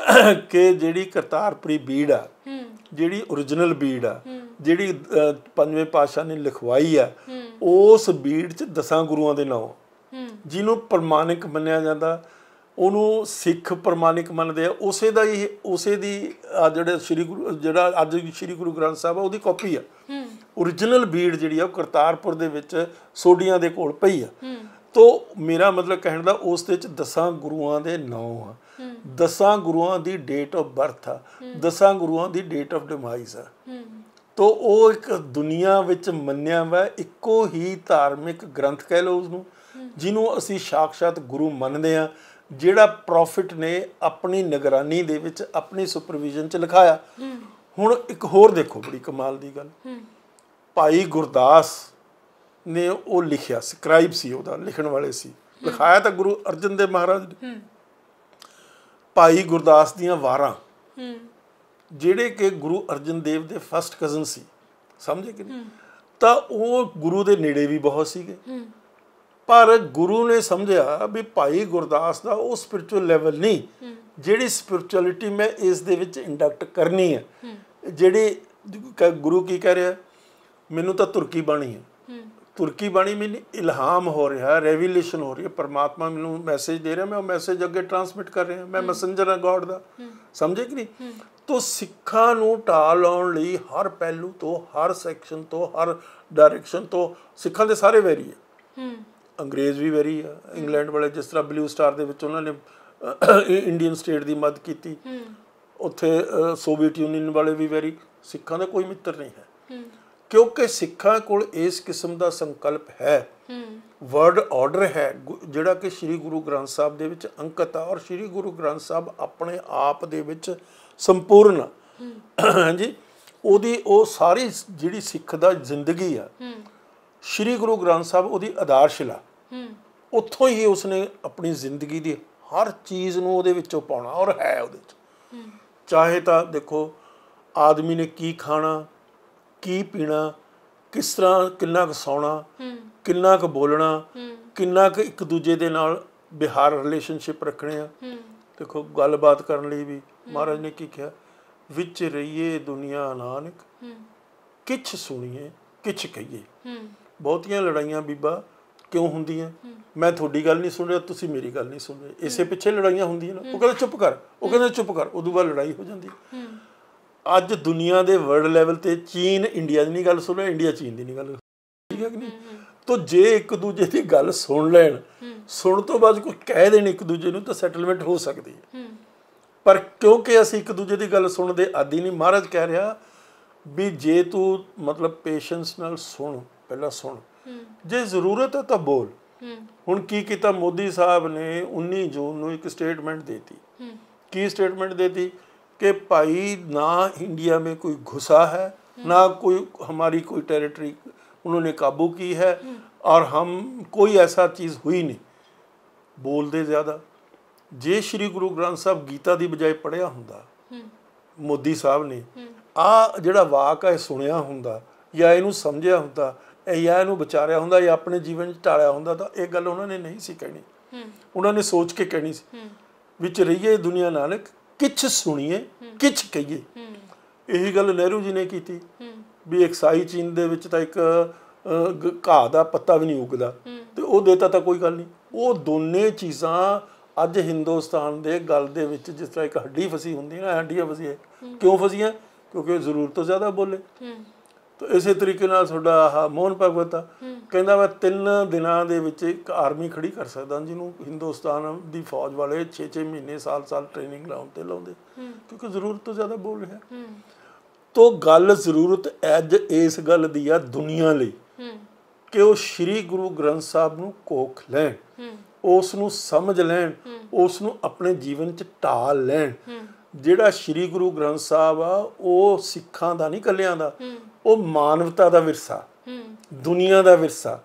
<coughs> ਕਿ ਜਿਹੜੀ ਕਰਤਾਰਪੁਰੀ ਬੀੜ ਆ ਜਿਹੜੀ origignal ਬੀੜ ਆ ਜਿਹੜੀ ਪੰਜਵੇਂ ਪਾਤਸ਼ਾਹ ਨੇ ਲਿਖਵਾਈ ਆ ਉਸ ਬੀੜ 'ਚ ਦਸਾਂ ਗੁਰੂਆਂ ਦੇ ਨਾਮ ਜਿਹਨੂੰ ਪ੍ਰਮਾਣਿਕ ਮੰਨਿਆ ਜਾਂਦਾ ਉਹਨੂੰ ਸਿੱਖ ਪ੍ਰਮਾਣਿਕ ਮੰਨਦੇ ਆ ਉਸੇ ਦਾ ਹੀ ਉਸੇ ਦੀ ਜਿਹੜੇ ਸ੍ਰੀ ਗੁਰੂ ਜਿਹੜਾ ਅੱਜ ਸ੍ਰੀ ਗੁਰੂ ਗ੍ਰੰਥ ਸਾਹਿਬ ਆ ਉਹਦੀ ਕਾਪੀ ਆ origignal ਬੀੜ ਜਿਹੜੀ ਆ ਉਹ ਕਰਤਾਰਪੁਰ ਦੇ ਵਿੱਚ ਸੋਡੀਆਂ ਦੇ ਕੋਲ ਪਈ ਆ ਤੋ ਮੇਰਾ ਮਤਲਬ ਕਹਿਣ ਦਾ ਉਸ ਦੇ ਵਿੱਚ ਦਸਾਂ ਗੁਰੂਆਂ ਦੇ ਨਾਮ ਆ ਦਸਾਂ ਗੁਰੂਆਂ ਦੀ ਡੇਟ ਆਫ ਬਰਥ ਆ ਦਸਾਂ ਗੁਰੂਆਂ ਦੀ ਡੇਟ ਆਫ ਡਿਮਾਈਸ ਆ ਤੋ ਉਹ ਇੱਕ ਦੁਨੀਆ ਵਿੱਚ ਮੰਨਿਆ ਵਾ ਇੱਕੋ ਹੀ ਧਾਰਮਿਕ ਗ੍ਰੰਥ ਕਹਿ ਲਓ ਉਸ ਨੂੰ ਜਿਹਨੂੰ ਅਸੀਂ ਸਾਖਸ਼ਾਤ ਗੁਰੂ ਮੰਨਦੇ ਆ ਜਿਹੜਾ ਪ੍ਰੋਫਿਟ ਨੇ ਆਪਣੀ ਨਿਗਰਾਨੀ ਦੇ ਵਿੱਚ ਆਪਣੀ ਸੁਪਰਵੀਜ਼ਨ 'ਚ ਲਿਖਾਇਆ ਹੁਣ ਇੱਕ ਹੋਰ ਦੇਖੋ ਬੜੀ ਕਮਾਲ ਦੀ ਗੱਲ ਭਾਈ ਗੁਰਦਾਸ ਨੇ ਉਹ ਲਿਖਿਆ ਸਕ੍ਰਾਈਬ ਸੀ ਉਹਦਾ ਲਿਖਣ ਵਾਲੇ ਸੀ ਲਿਖਾਇਆ ਤਾਂ ਗੁਰੂ ਅਰਜਨ ਦੇਵ ਮਹਾਰਾਜ ਨੇ ਭਾਈ ਗੁਰਦਾਸ ਦੀਆਂ ਵਾਰਾਂ ਜਿਹੜੇ ਕਿ ਗੁਰੂ ਅਰਜਨ ਦੇਵ ਦੇ ਫਰਸਟ ਕਜ਼ਨ ਸੀ ਸਮਝੇ ਕਿ ਨਹੀਂ ਤਾਂ ਉਹ ਗੁਰੂ ਦੇ ਨੇੜੇ ਵੀ ਬਹੁਤ ਸੀਗੇ ਪਰ ਗੁਰੂ ਨੇ ਸਮਝਿਆ ਵੀ ਭਾਈ ਗੁਰਦਾਸ ਦਾ ਉਹ ਸਪਿਰਚੁਅਲ ਲੈਵਲ ਨਹੀਂ ਜਿਹੜੀ ਸਪਿਰਚੁਅਲਿਟੀ ਮੈਂ ਇਸ ਦੇ ਵਿੱਚ ਇੰਡਕਟ ਕਰਨੀ ਹੈ ਜਿਹੜੀ ਗੁਰੂ ਕੀ ਕਹਿ ਰਿਹਾ ਮੈਨੂੰ ਤਾਂ ਤੁਰਕੀ ਬਾਣੀ ਹੈ ਤੁਰਕੀ ਬਾਣੀ ਮੈਨੂੰ ਇਲਹਾਮ ਹੋ ਰਿਹਾ ਰੈਵੀਲੇਸ਼ਨ ਹੋ ਰਹੀ ਹੈ ਪਰਮਾਤਮਾ ਮੈਨੂੰ ਮੈਸੇਜ ਦੇ ਰਿਹਾ ਮੈਂ ਉਹ ਮੈਸੇਜ ਅੱਗੇ ਟਰਾਂਸਮਿਟ ਕਰ ਰਿਹਾ ਮੈਂ ਮੈਸੇਂਜਰ ਹਾਂ ਗੋਡ ਦਾ ਸਮਝੇ ਕਿ ਨਹੀਂ ਤੋ ਸਿੱਖਾਂ ਨੂੰ ਟਾ ਲਾਉਣ ਲਈ ਹਰ ਪਹਿਲੂ ਤੋਂ ਹਰ ਸੈਕਸ਼ਨ ਤੋਂ ਹਰ ਡਾਇਰੈਕਸ਼ਨ ਤੋਂ ਸਿੱਖਾਂ ਦੇ ਸਾਰੇ ਵੈਰੀ ਹੈ ਅੰਗਰੇਜ਼ ਵੀ ਵੈਰੀ ਆ ਇੰਗਲੈਂਡ ਵਾਲੇ ਜਿਸ ਤਰ੍ਹਾਂ ਬਲੂ ਸਟਾਰ ਦੇ ਵਿੱਚ ਉਹਨਾਂ ਨੇ ਇੰਡੀਅਨ ਸਟੇਟ ਦੀ ਮਦਦ ਕੀਤੀ ਉੱਥੇ ਸੋਵੀਅਤ ਯੂਨੀਅਨ ਵਾਲੇ ਵੀ ਵੈਰੀ ਸਿੱਖਾਂ ਦਾ ਕੋਈ ਮਿੱਤਰ ਨਹੀਂ ਹੈ ਕਿਉਂਕਿ ਸਿੱਖਾਂ ਕੋਲ ਇਸ ਕਿਸਮ ਦਾ ਸੰਕਲਪ ਹੈ ਵਰਡ ਆਰਡਰ ਹੈ ਜਿਹੜਾ ਕਿ ਸ੍ਰੀ ਗੁਰੂ ਗ੍ਰੰਥ ਸਾਹਿਬ ਦੇ ਵਿੱਚ ਅੰਕਿਤ ਆ ਔਰ ਸ੍ਰੀ ਗੁਰੂ ਗ੍ਰੰਥ ਸਾਹਿਬ ਆਪਣੇ ਆਪ ਦੇ ਵਿੱਚ ਸੰਪੂਰਨ ਹਾਂਜੀ ਉਹਦੀ ਉਹ ਸਾਰੀ ਜਿਹੜੀ ਸਿੱਖ ਦਾ ਜ਼ਿੰਦਗੀ ਆ ਸ੍ਰੀ ਗੁਰੂ ਗ੍ਰੰਥ ਸਾਹਿਬ ਉਹਦੀ ਆਧਾਰਸ਼ਿਲਾ ਹੂੰ ਉੱਥੋਂ ਹੀ ਉਸਨੇ ਆਪਣੀ ਜ਼ਿੰਦਗੀ ਦੀ ਹਰ ਚੀਜ਼ ਨੂੰ ਉਹਦੇ ਵਿੱਚੋਂ ਪਾਉਣਾ ਔਰ ਹੈ ਉਹਦੇ ਵਿੱਚ ਚਾਹੇ ਤਾਂ ਦੇਖੋ ਆਦਮੀ ਨੇ ਕੀ ਖਾਣਾ ਕੀ ਪੀਣਾ ਕਿਸ ਤਰ੍ਹਾਂ ਕਿੰਨਾ ਕੁ ਸੌਣਾ ਕਿੰਨਾ ਕੁ ਬੋਲਣਾ ਕਿੰਨਾ ਕੁ ਇੱਕ ਦੂਜੇ ਦੇ ਨਾਲ ਵਿਹਾਰ ਰਿਲੇਸ਼ਨਸ਼ਿਪ ਰੱਖਣੇ ਆ ਦੇਖੋ ਗੱਲਬਾਤ ਕਰਨ ਲਈ ਵੀ ਮਹਾਰਾਜ ਨੇ ਕੀ ਕਿਹਾ ਵਿੱਚ ਰਹੀਏ ਦੁਨੀਆ ਨਾਨਕ ਕਿਛ ਸੁਣੀਏ ਕਿਛ ਕਹੀਏ ਬਹੁਤੀਆਂ ਲੜਾਈਆਂ ਬੀਬਾ ਕਿਉਂ ਹੁੰਦੀ ਹੈ ਮੈਂ ਤੁਹਾਡੀ ਗੱਲ ਨਹੀਂ ਸੁਣ ਰਿਹਾ ਤੁਸੀਂ ਮੇਰੀ ਗੱਲ ਨਹੀਂ ਸੁਣ ਰਹੇ ਇਸੇ ਪਿੱਛੇ ਲੜਾਈਆਂ ਹੁੰਦੀਆਂ ਨਾ ਉਹ ਕਹਿੰਦਾ ਚੁੱਪ ਕਰ ਉਹ ਕਹਿੰਦਾ ਚੁੱਪ ਕਰ ਉਦੋਂ ਬਾਅਦ ਲੜਾਈ ਹੋ ਜਾਂਦੀ ਅੱਜ ਦੁਨੀਆ ਦੇ ਵਰਲਡ ਲੈਵਲ ਤੇ ਚੀਨ ਇੰਡੀਆ ਦੀ ਨਹੀਂ ਗੱਲ ਸੁਣ ਰਿਹਾ ਇੰਡੀਆ ਚੀਨ ਦੀ ਨਹੀਂ ਗੱਲ ਠੀਕ ਹੈ ਕਿ ਨਹੀਂ ਤੋ ਜੇ ਇੱਕ ਦੂਜੇ ਦੀ ਗੱਲ ਸੁਣ ਲੈਣ ਸੁਣ ਤੋਂ ਬਾਅਦ ਕੋਈ ਕਹਿ ਦੇਣ ਇੱਕ ਦੂਜੇ ਨੂੰ ਤਾਂ ਸੈਟਲਮੈਂਟ ਹੋ ਸਕਦੀ ਹੈ ਪਰ ਕਿਉਂਕਿ ਅਸੀਂ ਇੱਕ ਦੂਜੇ ਦੀ ਗੱਲ ਸੁਣਦੇ ਆਦੀ ਨਹੀਂ ਮਹਾਰਾਜ ਕਹਿ ਰਿਹਾ ਵੀ ਜੇ ਤੂੰ ਮਤਲਬ ਪੇਸ਼ੈਂਸ ਨਾਲ ਸੁਣ ਪਹਿਲਾਂ ਸੁਣ ਜੇ ਜ਼ਰੂਰਤ ਹੈ ਤਾਂ ਬੋਲ ਹੁਣ ਕੀ ਕੀਤਾ ਮੋਦੀ ਸਾਹਿਬ ਨੇ 19 ਜੂਨ ਨੂੰ ਇੱਕ ਸਟੇਟਮੈਂਟ ਦਿੱਤੀ ਕੀ ਸਟੇਟਮੈਂਟ ਦਿੱਤੀ ਕਿ ਭਾਈ ਨਾ ਇੰਡੀਆ ਮੇ ਕੋਈ ਘੁਸਾ ਹੈ ਨਾ ਕੋਈ ਹਮਾਰੀ ਕੋਈ ਟੈਰੀਟਰੀ ਉਹਨਾਂ ਨੇ ਕਾਬੂ ਕੀ ਹੈ ਔਰ ਹਮ ਕੋਈ ਐਸਾ ਚੀਜ਼ ਹੋਈ ਨਹੀਂ ਬੋਲਦੇ ਜ਼ਿਆਦਾ ਜੇ ਸ਼੍ਰੀ ਗੁਰੂ ਗ੍ਰੰਥ ਸਾਹਿਬ ਗੀਤਾ ਦੀ ਬਜਾਏ ਪੜਿਆ ਹੁੰਦਾ ਮੋਦੀ ਸਾਹਿਬ ਨੇ ਆ ਜਿਹੜਾ ਵਾਕ ਹੈ ਸੁਣਿਆ ਹੁੰਦਾ ਜਾਂ ਇਹਨੂੰ ਸਮਝਿਆ ਹੁੰਦਾ ਜਾਂ ਨੂੰ ਵਿਚਾਰਿਆ ਹੁੰਦਾ ਜਾਂ ਆਪਣੇ ਜੀਵਨ 'ਚ ਟਾਲਿਆ ਹੁੰਦਾ ਤਾਂ ਇਹ ਗੱਲ ਉਹਨਾਂ ਨੇ ਨਹੀਂ ਸੀ ਕਹਿਣੀ ਉਹਨਾਂ ਨੇ ਸੋਚ ਕੇ ਕਹਿਣੀ ਸੀ ਵਿੱਚ ਰਹੀਏ ਦੁਨੀਆ ਨਾਨਕ ਕਿਛ ਸੁਣੀਏ ਕਿਛ ਕਹੀਏ ਇਹੀ ਗੱਲ ਨਹਿਰੂ ਜੀ ਨੇ ਕੀਤੀ ਵੀ ਇੱਕ ਸਾਈ ਚੀਨ ਦੇ ਵਿੱਚ ਤਾਂ ਇੱਕ ਘਾਹ ਦਾ ਪੱਤਾ ਵੀ ਨਹੀਂ ਉੱਗਦਾ ਤੇ ਉਹ ਦੇਤਾ ਤਾਂ ਕੋਈ ਗੱਲ ਨਹੀਂ ਉਹ ਦੋਨੇ ਚੀਜ਼ਾਂ ਅੱਜ ਹਿੰਦੁਸਤਾਨ ਦੇ ਗੱਲ ਦੇ ਵਿੱਚ ਜਿਸ ਤਰ੍ਹਾਂ ਇੱਕ ਹੱਡੀ ਫਸੀ ਹੁੰਦੀ ਨਾ ਹੱਡੀਆਂ ਫਸੀ ਹੈ ਕਿਉਂ ਫਸੀਆਂ ਕਿਉਂਕਿ ਜ਼ਰੂਰਤ ਤੋਂ ਜ਼ਿਆਦਾ ਬੋਲੇ ਤਾਂ ਇਸੇ ਤਰੀਕੇ ਨਾਲ ਤੁਹਾਡਾ ਆਹ ਮੋਹਨ ਭਗਵਤ ਕਹਿੰਦਾ ਮੈਂ ਤਿੰਨ ਦਿਨਾਂ ਦੇ ਵਿੱਚ ਇੱਕ ਆਰਮੀ ਖੜੀ ਕਰ ਸਕਦਾ ਜਿਹਨੂੰ ਹਿੰਦੁਸਤਾਨ ਦੀ ਫੌਜ ਵਾਲੇ 6-6 ਮਹੀਨੇ ਸਾਲ-ਸਾਲ ਟ੍ਰੇਨਿੰਗ ਲਾਉਣ ਤੇ ਲਾਉਂਦੇ ਕਿਉਂਕਿ ਜ਼ਰੂਰਤ ਤੋਂ ਜ਼ਿਆਦਾ ਬੋਲ ਰਿਹਾ ਤੋ ਗੱਲ ਜ਼ਰੂਰਤ ਅੱਜ ਇਸ ਗੱਲ ਦੀ ਆ ਦੁਨੀਆ ਲਈ ਕਿ ਉਹ ਸ੍ਰੀ ਗੁਰੂ ਗ੍ਰੰਥ ਸਾਹਿਬ ਨੂੰ ਕੋਖ ਲੈਣ ਉਸ ਨੂੰ ਸਮਝ ਲੈਣ ਉਸ ਨੂੰ ਆਪਣੇ ਜੀਵਨ 'ਚ ਢਾਲ ਲੈਣ ਜਿਹੜਾ ਸ੍ਰੀ ਗੁਰੂ ਗ੍ਰੰਥ ਸਾਹਿਬ ਆ ਉਹ ਸਿੱਖਾਂ ਦਾ ਨਹੀਂ ਕੱਲਿਆਂ ਦਾ ਉਹ ਮਾਨਵਤਾ ਦਾ ਵਿਰਸਾ ਦੁਨੀਆ ਦਾ ਵਿਰਸਾ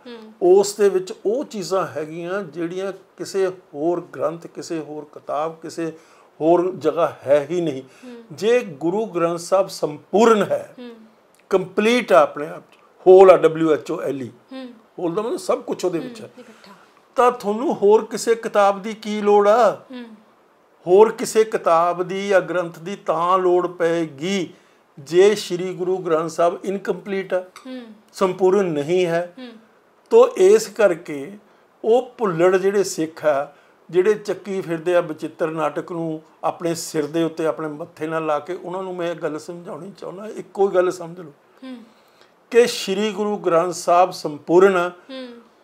ਉਸ ਦੇ ਵਿੱਚ ਉਹ ਚੀਜ਼ਾਂ ਹੈਗੀਆਂ ਜਿਹੜੀਆਂ ਕਿਸੇ ਹੋਰ ਗ੍ਰੰਥ ਕਿਸੇ ਹੋਰ ਕਿਤਾਬ ਕਿਸੇ ਹੋਰ ਜਗ੍ਹਾ ਹੈ ਹੀ ਨਹੀਂ ਜੇ ਗੁਰੂ ਗ੍ਰੰਥ ਸਾਹਿਬ ਸੰਪੂਰਨ ਹੈ ਕੰਪਲੀਟ ਆ ਆਪਣੇ ਆਪ ਹੋਲ ਆ W H O L E whole ਦਾ ਮਤਲਬ ਸਭ ਕੁਝ ਉਹਦੇ ਵਿੱਚ ਹੈ ਤਾਂ ਤੁਹਾਨੂੰ ਹੋਰ ਕਿਸੇ ਕਿਤਾਬ ਦੀ ਕੀ ਲੋੜ ਆ ਹੋਰ ਕਿਸੇ ਕਿਤਾਬ ਦੀ ਜਾਂ ਗ੍ਰੰਥ ਦੀ ਤਾਂ ਲੋੜ ਪੈਗੀ ਜੇ ਸ੍ਰੀ ਗੁਰੂ ਗ੍ਰੰਥ ਸਾਹਿਬ ਇਨਕੰਪਲੀਟ ਹੈ ਸੰਪੂਰਨ ਨਹੀਂ ਹੈ ਤੋ ਇਸ ਕਰਕੇ ਉਹ ਭੁੱਲੜ ਜਿਹੜੇ ਸਿੱਖ ਆ ਜਿਹੜੇ ਚੱਕੀ ਫਿਰਦੇ ਆ ਬਚਿੱਤਰ ਨਾਟਕ ਨੂੰ ਆਪਣੇ ਸਿਰ ਦੇ ਉੱਤੇ ਆਪਣੇ ਮੱਥੇ ਨਾਲ ਲਾ ਕੇ ਉਹਨਾਂ ਨੂੰ ਮੈਂ ਇਹ ਗੱਲ ਸਮਝਾਉਣੀ ਚਾਹੁੰਦਾ ਇੱਕੋ ਹੀ ਗੱਲ ਸਮਝ ਲਓ ਕਿ ਸ੍ਰੀ ਗੁਰੂ ਗ੍ਰੰਥ ਸਾਹਿਬ ਸੰਪੂਰਨ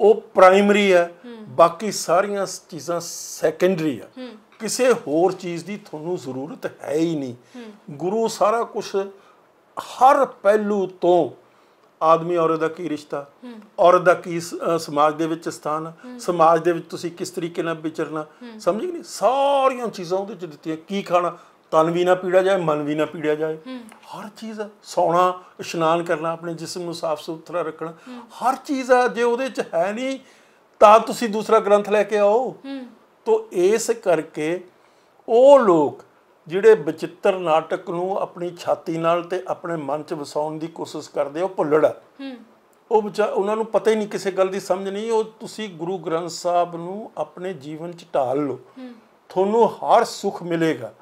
ਉਹ ਪ੍ਰਾਇਮਰੀ ਆ ਬਾਕੀ ਸਾਰੀਆਂ ਚੀਜ਼ਾਂ ਸੈਕੰਡਰੀ ਆ ਕਿਸੇ ਹੋਰ ਚੀਜ਼ ਦੀ ਤੁਹਾਨੂੰ ਜ਼ਰੂਰਤ ਹੈ ਹੀ ਨਹੀਂ ਗੁਰੂ ਸਾਰਾ ਕੁਝ ਹਰ ਪਹਿਲੂ ਤੋਂ ਆਦਮੀ ਔਰਤ ਦਾ ਕੀ ਰਿਸ਼ਤਾ ਔਰਤ ਦਾ ਕੀ ਸਮਾਜ ਦੇ ਵਿੱਚ ਸਥਾਨ ਸਮਾਜ ਦੇ ਵਿੱਚ ਤੁਸੀਂ ਕਿਸ ਤਰੀਕੇ ਨਾਲ ਵਿਚਰਨਾ ਸਮਝ ਗਏ ਨਹੀਂ ਸਾਰੀਆਂ ਚੀਜ਼ਾਂ ਉਹਦੇ ਚ ਦਿੱਤੀਆਂ ਕੀ ਖਾਣਾ ਤਨ ਵੀ ਨਾ ਪੀੜਾ ਜਾਏ ਮਨ ਵੀ ਨਾ ਪੀੜਾ ਜਾਏ ਹਰ ਚੀਜ਼ ਸੌਣਾ ਇਸ਼ਨਾਨ ਕਰਨਾ ਆਪਣੇ ਜਿਸਮ ਨੂੰ ਸਾਫ਼ ਸੁਥਰਾ ਰੱਖਣਾ ਹਰ ਚੀਜ਼ ਆ ਜੇ ਉਹਦੇ ਚ ਹੈ ਨਹੀਂ ਤਾਂ ਤੁਸੀਂ ਦੂਸਰਾ ਗ੍ਰੰਥ ਲੈ ਕੇ ਆਓ ਤੋਂ ਇਸ ਕਰਕੇ ਉਹ ਲੋਕ ਜਿਹੜੇ ਬਚਿੱਤਰ ਨਾਟਕ ਨੂੰ ਆਪਣੀ ਛਾਤੀ ਨਾਲ ਤੇ ਆਪਣੇ ਮਨ 'ਚ ਵਸਾਉਣ ਦੀ ਕੋਸ਼ਿਸ਼ ਕਰਦੇ ਉਹ ਭੁੱਲੜ ਹੂੰ ਉਹ ਬਚਾ ਉਹਨਾਂ ਨੂੰ ਪਤਾ ਹੀ ਨਹੀਂ ਕਿਸੇ ਗੱਲ ਦੀ ਸਮਝ ਨਹੀਂ ਉਹ ਤੁਸੀਂ ਗੁਰੂ ਗ੍ਰੰਥ ਸਾਹਿਬ ਨੂੰ ਆਪਣੇ ਜੀਵਨ 'ਚ ਢਾਲ ਲਓ ਤੁਹਾਨੂੰ ਹਰ ਸੁੱਖ ਮਿਲੇਗਾ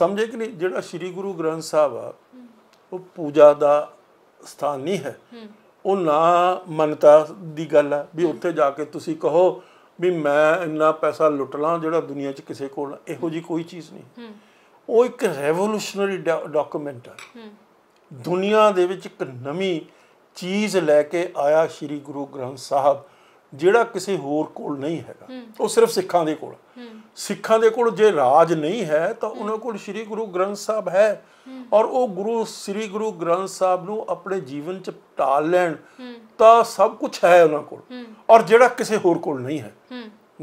ਸਮਝੇ ਕਿ ਨਹੀਂ ਜਿਹੜਾ ਸ੍ਰੀ ਗੁਰੂ ਗ੍ਰੰਥ ਸਾਹਿਬ ਆ ਉਹ ਪੂਜਾ ਦਾ ਸਥਾਨ ਨਹੀਂ ਹੈ ਉਹ ਨਾ ਮੰਨਤਾ ਦੀ ਗੱਲ ਆ ਵੀ ਉੱਥੇ ਜਾ ਕੇ ਤੁਸੀਂ ਕਹੋ ਵੀ ਮੈਂ ਇੰਨਾ ਪੈਸਾ ਲੁੱਟ ਲਾਂ ਜਿਹੜਾ ਦੁਨੀਆ 'ਚ ਕਿਸੇ ਕੋਲ ਇਹੋ ਜੀ ਕੋਈ ਚੀਜ਼ ਨਹੀਂ ਉਹ ਇੱਕ ਰੈਵੋਲੂਸ਼ਨਰੀ ਡਾਕੂਮੈਂਟ ਹੈ ਦੁਨੀਆ ਦੇ ਵਿੱਚ ਇੱਕ ਨਵੀਂ ਚੀਜ਼ ਲੈ ਕੇ ਆਇਆ ਸ੍ਰੀ ਗੁਰੂ ਗ੍ਰੰਥ ਸਾਹਿਬ ਜਿਹੜਾ ਕਿਸੇ ਹੋਰ ਕੋਲ ਨਹੀਂ ਹੈਗਾ ਉਹ ਸਿਰਫ ਸਿੱਖਾਂ ਦੇ ਕੋਲ ਸਿੱਖਾਂ ਦੇ ਕੋਲ ਜੇ ਰਾਜ ਨਹੀਂ ਹੈ ਤਾਂ ਉਹਨਾਂ ਕੋਲ ਸ੍ਰੀ ਗੁਰੂ ਗ੍ਰੰਥ ਸਾਹਿਬ ਹੈ ਔਰ ਉਹ ਗੁਰੂ ਸ੍ਰੀ ਗੁਰੂ ਗ੍ਰੰਥ ਸਾਹਿਬ ਨੂੰ ਆਪਣੇ ਜੀਵਨ 'ਚ ਟਾਲ ਲੈਣ ਤਾਂ ਸਭ ਕੁਝ ਹੈ ਉਹਨਾਂ ਕੋਲ ਔਰ ਜਿਹੜਾ ਕਿਸੇ ਹੋਰ ਕੋਲ ਨਹੀਂ ਹੈ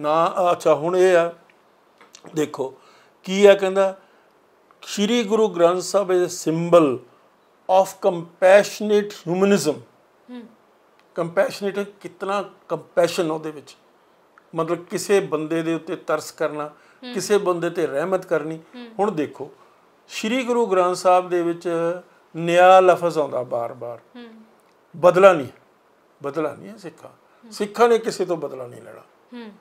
ਨਾ ਅੱਛਾ ਹੁਣ ਇਹ ਆ ਦੇਖੋ ਕੀ ਆ ਕਹਿੰਦਾ ਸ਼੍ਰੀ ਗੁਰੂ ਗ੍ਰੰਥ ਸਾਹਿਬ ਇਸ symbol of compassionate humanism compassionate ਕਿਤਨਾ ਕੰਪੈਸ਼ਨ ਉਹਦੇ ਵਿੱਚ ਮਤਲਬ ਕਿਸੇ ਬੰਦੇ ਦੇ ਉੱਤੇ ਤਰਸ ਕਰਨਾ ਕਿਸੇ ਬੰਦੇ ਤੇ ਰਹਿਮਤ ਕਰਨੀ ਹੁਣ ਦੇਖੋ ਸ਼੍ਰੀ ਗੁਰੂ ਗ੍ਰੰਥ ਸਾਹਿਬ ਦੇ ਵਿੱਚ ਨਿਆ ਲਫ਼ਜ਼ ਆਉਂਦਾ ਬਾਰ-ਬਾਰ ਬਦਲਾ ਨਹੀਂ ਬਦਲਾ ਨਹੀਂ ਹੈ ਸਿੱਖਾਂ ਸਿੱਖਾਂ ਨੇ ਕਿਸੇ ਤੋਂ ਬਦਲਾ ਨਹੀਂ ਲੈਣਾ ਹੂੰ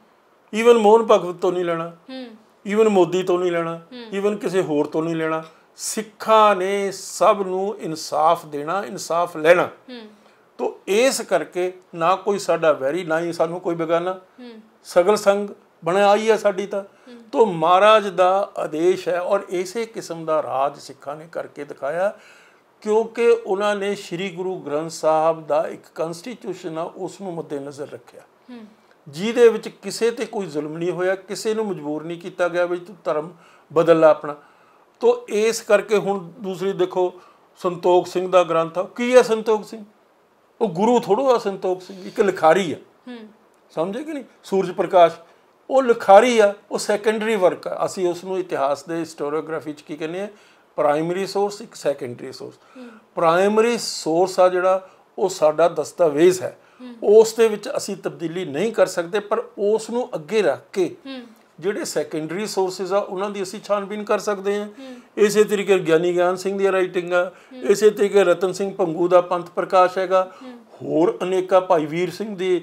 ਈਵਨ ਮੋਹਨ ਭਗਵਤ ਤੋਂ ਨਹੀਂ ਲੈਣਾ ਹੂੰ ਈਵਨ ਮੋਦੀ ਤੋਂ ਨਹੀਂ ਲੈਣਾ ਈਵਨ ਕਿਸੇ ਹੋਰ ਤੋਂ ਨਹੀਂ ਲੈਣਾ ਸਿੱਖਾਂ ਨੇ ਸਭ ਨੂੰ ਇਨਸਾਫ ਦੇਣਾ ਇਨਸਾਫ ਲੈਣਾ ਹੂੰ ਤੋਂ ਇਸ ਕਰਕੇ ਨਾ ਕੋਈ ਸਾਡਾ ਵੈਰੀ ਨਾ ਹੀ ਸਾਨੂੰ ਕੋਈ ਬੇਗਾਨਾ ਸਗਲ ਸੰਗ ਬਣਾਈ ਆਈ ਹੈ ਸਾਡੀ ਤਾਂ ਤੋਂ ਮਹਾਰਾਜ ਦਾ ਆਦੇਸ਼ ਹੈ ਔਰ ਇਸੇ ਕਿਸਮ ਦਾ ਰਾਜ ਸਿੱਖਾਂ ਨੇ ਕਰਕੇ ਦਿਖਾਇਆ ਕਿਉਂਕਿ ਉਹਨਾਂ ਨੇ ਸ੍ਰੀ ਗੁਰੂ ਗ੍ਰੰਥ ਸਾਹਿਬ ਦਾ ਇੱਕ ਕਨਸਟੀਟਿਊਸ਼ਨ ਆ ਉਸ ਨੂੰ ਮੱਦੇਨਜ਼ਰ ਰੱਖਿਆ ਜਿਹਦੇ ਵਿੱਚ ਕਿਸੇ ਤੇ ਕੋਈ ਜ਼ੁਲਮ ਨਹੀਂ ਹੋਇਆ ਕਿਸੇ ਨੂੰ ਮਜਬੂਰ ਨਹੀਂ ਕੀਤਾ ਗਿਆ ਵੀ ਤੂੰ ਧਰਮ ਬਦਲ ਲੈ ਆਪਣਾ ਤੋਂ ਇਸ ਕਰਕੇ ਹੁਣ ਦੂਸਰੀ ਦੇਖੋ ਸੰਤੋਖ ਸਿੰਘ ਦਾ ਗ੍ਰੰਥ ਆ ਕੀ ਹੈ ਸੰਤੋਖ ਸਿੰਘ ਉਹ ਗੁਰੂ ਥੋੜੋ ਆ ਸੰਤੋਖ ਸਿੰਘ ਇੱਕ ਲਿਖਾਰੀ ਆ ਸਮਝੇ ਕਿ ਨਹੀਂ ਸੂਰਜ ਪ੍ਰਕਾਸ਼ ਉਹ ਲਿਖਾਰੀ ਆ ਉਹ ਸੈਕੰਡਰੀ ਵਰਕ ਆ ਅਸੀਂ ਉਸ ਨੂੰ ਇਤਿਹਾਸ ਦੇ ਹਿਸਟੋਰੀਓਗ੍ਰਾਫੀ ਚ ਕੀ ਕਹਿੰਦੇ ਆ ਪ੍ਰਾਇਮਰੀ ਸੋਰਸ ਇੱਕ ਸੈਕੰਡਰੀ ਸੋਰਸ ਪ੍ਰਾਇਮਰੀ ਸੋਰਸ ਆ ਜਿਹੜਾ ਉਹ ਸਾਡਾ ਦਸਤਾਵੇਜ਼ ਹੈ ਉਸ ਦੇ ਵਿੱਚ ਅਸੀਂ ਤਬਦੀਲੀ ਨਹੀਂ ਕਰ ਸਕਦੇ ਪਰ ਉਸ ਨੂੰ ਅੱਗੇ ਰੱਖ ਕੇ ਜਿਹੜੇ ਸੈਕੰਡਰੀ ਸੋਰਸਸ ਆ ਉਹਨਾਂ ਦੀ ਅਸੀਂ ਛਾਨਬੀਨ ਕਰ ਸਕਦੇ ਹਾਂ ਇਸੇ ਤਰੀਕੇ ਗਿਆਨੀ ਗਿਆਨ ਸਿੰਘ ਦੀ ਰਾਈਟਿੰਗ ਆ ਇਸੇ ਤਰੀਕੇ ਰਤਨ ਸਿੰਘ ਪੰਗੂ ਦਾ ਪੰਥ ਪ੍ਰਕਾਸ਼ ਹੈਗਾ ਹੋਰ ਅਨੇਕਾ ਭਾਈ ਵੀਰ ਸਿੰਘ ਦੇ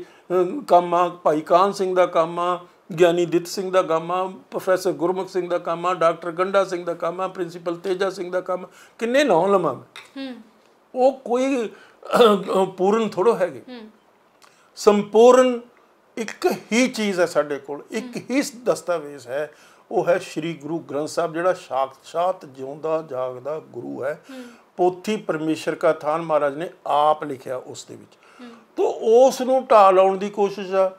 ਕੰਮ ਆ ਭਾਈ ਕਾਨ ਸਿੰਘ ਦਾ ਕੰਮ ਆ ਗਿਆਨੀ ਦਿੱਤ ਸਿੰਘ ਦਾ ਕੰਮ ਆ ਪ੍ਰੋਫੈਸਰ ਗੁਰਮੁਖ ਸਿੰਘ ਦਾ ਕੰਮ ਆ ਡਾਕਟਰ ਗੰਡਾ ਸਿੰਘ ਦਾ ਕੰਮ ਆ ਪ੍ਰਿੰਸੀਪਲ ਤੇਜਾ ਸਿੰਘ ਦਾ ਕੰਮ ਕਿੰਨੇ ਨਾਂ ਲਵਾਂ ਹੂੰ ਉਹ ਕੋਈ ਪੂਰਨ ਥੋੜੋ ਹੈਗੇ ਹੂੰ ਸੰਪੂਰਨ ਇੱਕ ਹੀ ਚੀਜ਼ ਹੈ ਸਾਡੇ ਕੋਲ ਇੱਕ ਹੀ ਦਸਤਾਵੇਜ਼ ਹੈ ਉਹ ਹੈ ਸ੍ਰੀ ਗੁਰੂ ਗ੍ਰੰਥ ਸਾਹਿਬ ਜਿਹੜਾ ਸਾਖਸ਼ਾਤ ਜਿਉਂਦਾ ਜਾਗਦਾ ਗੁਰੂ ਹੈ ਪੋਥੀ ਪਰਮੇਸ਼ਰ ਕਾ ਥਾਨ ਮਹਾਰਾਜ ਨੇ ਆਪ ਲਿਖਿਆ ਉਸ ਦੇ ਵਿੱਚ ਤੋਂ ਉਸ ਨੂੰ ਢਾ ਲਾਉਣ ਦੀ ਕੋਸ਼ਿਸ਼ ਆ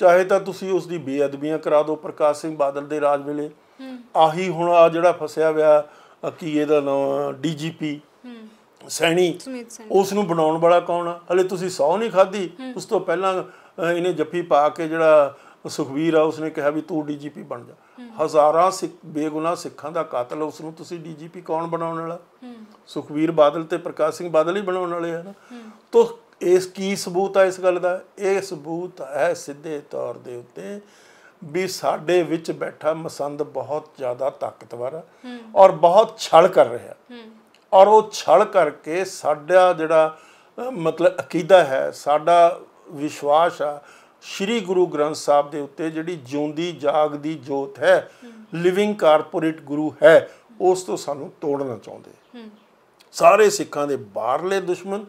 ਚਾਹੇ ਤਾਂ ਤੁਸੀਂ ਉਸ ਦੀ ਬੇਅਦਬੀਆਂ ਕਰਾ ਦਿਓ ਪ੍ਰਕਾਸ਼ ਸਿੰਘ ਬਾਦਲ ਦੇ ਰਾਜ ਵੇਲੇ ਆਹੀ ਹੁਣ ਆ ਜਿਹੜਾ ਫਸਿਆ ਹੋਇਆ ਕੀ ਇਹਦਾ ਨਾਮ ਡੀਜੀਪੀ ਸੈਣੀ ਉਸ ਨੂੰ ਬਣਾਉਣ ਵਾਲਾ ਕੌਣ ਆ ਹਲੇ ਤੁਸੀਂ ਸੌ ਨਹੀਂ ਖਾਧੀ ਉਸ ਤੋਂ ਪਹਿਲਾਂ ਇਹਨੇ ਜੱਫੀ ਪਾ ਕੇ ਜਿਹੜਾ ਸੁਖਵੀਰ ਆ ਉਸਨੇ ਕਿਹਾ ਵੀ ਤੂੰ ਡੀਜੀਪੀ ਬਣ ਜਾ ਹਜ਼ਾਰਾਂ ਸਿੱਖ ਬੇਗੁਨਾਹ ਸਿੱਖਾਂ ਦਾ ਕਾਤਲ ਉਸ ਨੂੰ ਤੁਸੀਂ ਡੀਜੀਪੀ ਕੌਣ ਬਣਾਉਣ ਵਾਲਾ ਸੁਖਵੀਰ ਬਾਦਲ ਤੇ ਪ੍ਰਕਾਸ਼ ਸਿੰਘ ਬਾਦਲ ਹੀ ਬਣਾਉਣ ਵਾਲੇ ਹਨ ਤੋ ਇਸ ਕੀ ਸਬੂਤ ਆ ਇਸ ਗੱਲ ਦਾ ਇਹ ਸਬੂਤ ਹੈ ਸਿੱਧੇ ਤੌਰ ਦੇ ਉੱਤੇ ਵੀ ਸਾਡੇ ਵਿੱਚ ਬੈਠਾ ਮਸੰਦ ਬਹੁਤ ਜ਼ਿਆਦਾ ਤਾਕਤਵਰ ਹੈ ਔਰ ਬਹੁਤ ਛਲ ਕਰ ਰਿਹਾ ਔਰ ਉਹ ਛਲ ਕਰਕੇ ਸਾਡਾ ਜਿਹੜਾ ਮਤਲਬ ਅਕੀਦਾ ਹੈ ਸਾਡਾ ਵਿਸ਼ਵਾਸ ਆ ਸ੍ਰੀ ਗੁਰੂ ਗ੍ਰੰਥ ਸਾਹਿਬ ਦੇ ਉੱਤੇ ਜਿਹੜੀ ਜਿਉਂਦੀ ਜਾਗਦੀ ਜੋਤ ਹੈ ਲਿਵਿੰਗ ਕਾਰਪੋਰੇਟ ਗੁਰੂ ਹੈ ਉਸ ਤੋਂ ਸਾਨੂੰ ਤੋੜਨਾ ਚਾਹੁੰਦੇ ਸਾਰੇ ਸਿੱਖਾਂ ਦੇ ਬਾਹਰਲੇ ਦੁਸ਼ਮਣ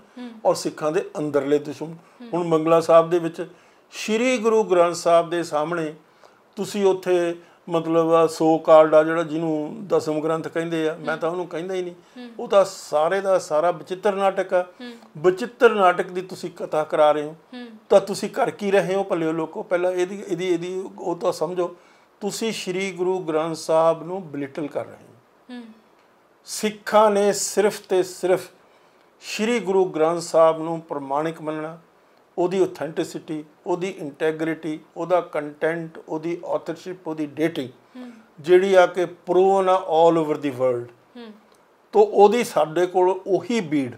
ਔਰ ਸਿੱਖਾਂ ਦੇ ਅੰਦਰਲੇ ਦੁਸ਼ਮਣ ਹੁਣ ਮੰਗਲਾ ਸਾਹਿਬ ਦੇ ਵਿੱਚ ਸ਼੍ਰੀ ਗੁਰੂ ਗ੍ਰੰਥ ਸਾਹਿਬ ਦੇ ਸਾਹਮਣੇ ਤੁਸੀਂ ਉੱਥੇ ਮਤਲਬ ਸੋ ਕਾਰਡ ਆ ਜਿਹੜਾ ਜਿਹਨੂੰ ਦਸਮ ਗ੍ਰੰਥ ਕਹਿੰਦੇ ਆ ਮੈਂ ਤਾਂ ਉਹਨੂੰ ਕਹਿੰਦਾ ਹੀ ਨਹੀਂ ਉਹ ਤਾਂ ਸਾਰੇ ਦਾ ਸਾਰਾ ਬਚਿੱਤਰ ਨਾਟਕ ਆ ਬਚਿੱਤਰ ਨਾਟਕ ਦੀ ਤੁਸੀਂ ਕਥਾ ਕਰਾ ਰਹੇ ਹੋ ਤਾਂ ਤੁਸੀਂ ਕਰ ਕੀ ਰਹੇ ਹੋ ਭੱਲੇ ਲੋਕੋ ਪਹਿਲਾਂ ਇਹਦੀ ਇਹਦੀ ਇਹਦੀ ਉਹ ਤਾਂ ਸਮਝੋ ਤੁਸੀਂ ਸ੍ਰੀ ਗੁਰੂ ਗ੍ਰੰਥ ਸਾਹਿਬ ਨੂੰ ਬਲਿਟਲ ਕਰ ਰਹੇ ਹੋ ਸਿੱਖਾਂ ਨੇ ਸਿਰਫ ਤੇ ਸਿਰਫ ਸ੍ਰੀ ਗੁਰੂ ਗ੍ਰੰਥ ਸਾਹਿਬ ਨੂੰ ਪ੍ਰਮਾਣਿਕ ਮੰਨਣਾ ਉਹਦੀ ਆਥੈਂਟਿਸਿਟੀ ਉਹਦੀ ਇੰਟੈਗ੍ਰਿਟੀ ਉਹਦਾ ਕੰਟੈਂਟ ਉਹਦੀ ਆਥਰਸ਼ਿਪ ਉਹਦੀ ਡੇਟਿੰਗ ਜਿਹੜੀ ਆ ਕਿ ਪ੍ਰੂਵਨ ਆ 올 ਓਵਰ ਦੀ ਵਰਲਡ ਤੋਂ ਉਹਦੀ ਸਾਡੇ ਕੋਲ ਉਹੀ ਬੀੜ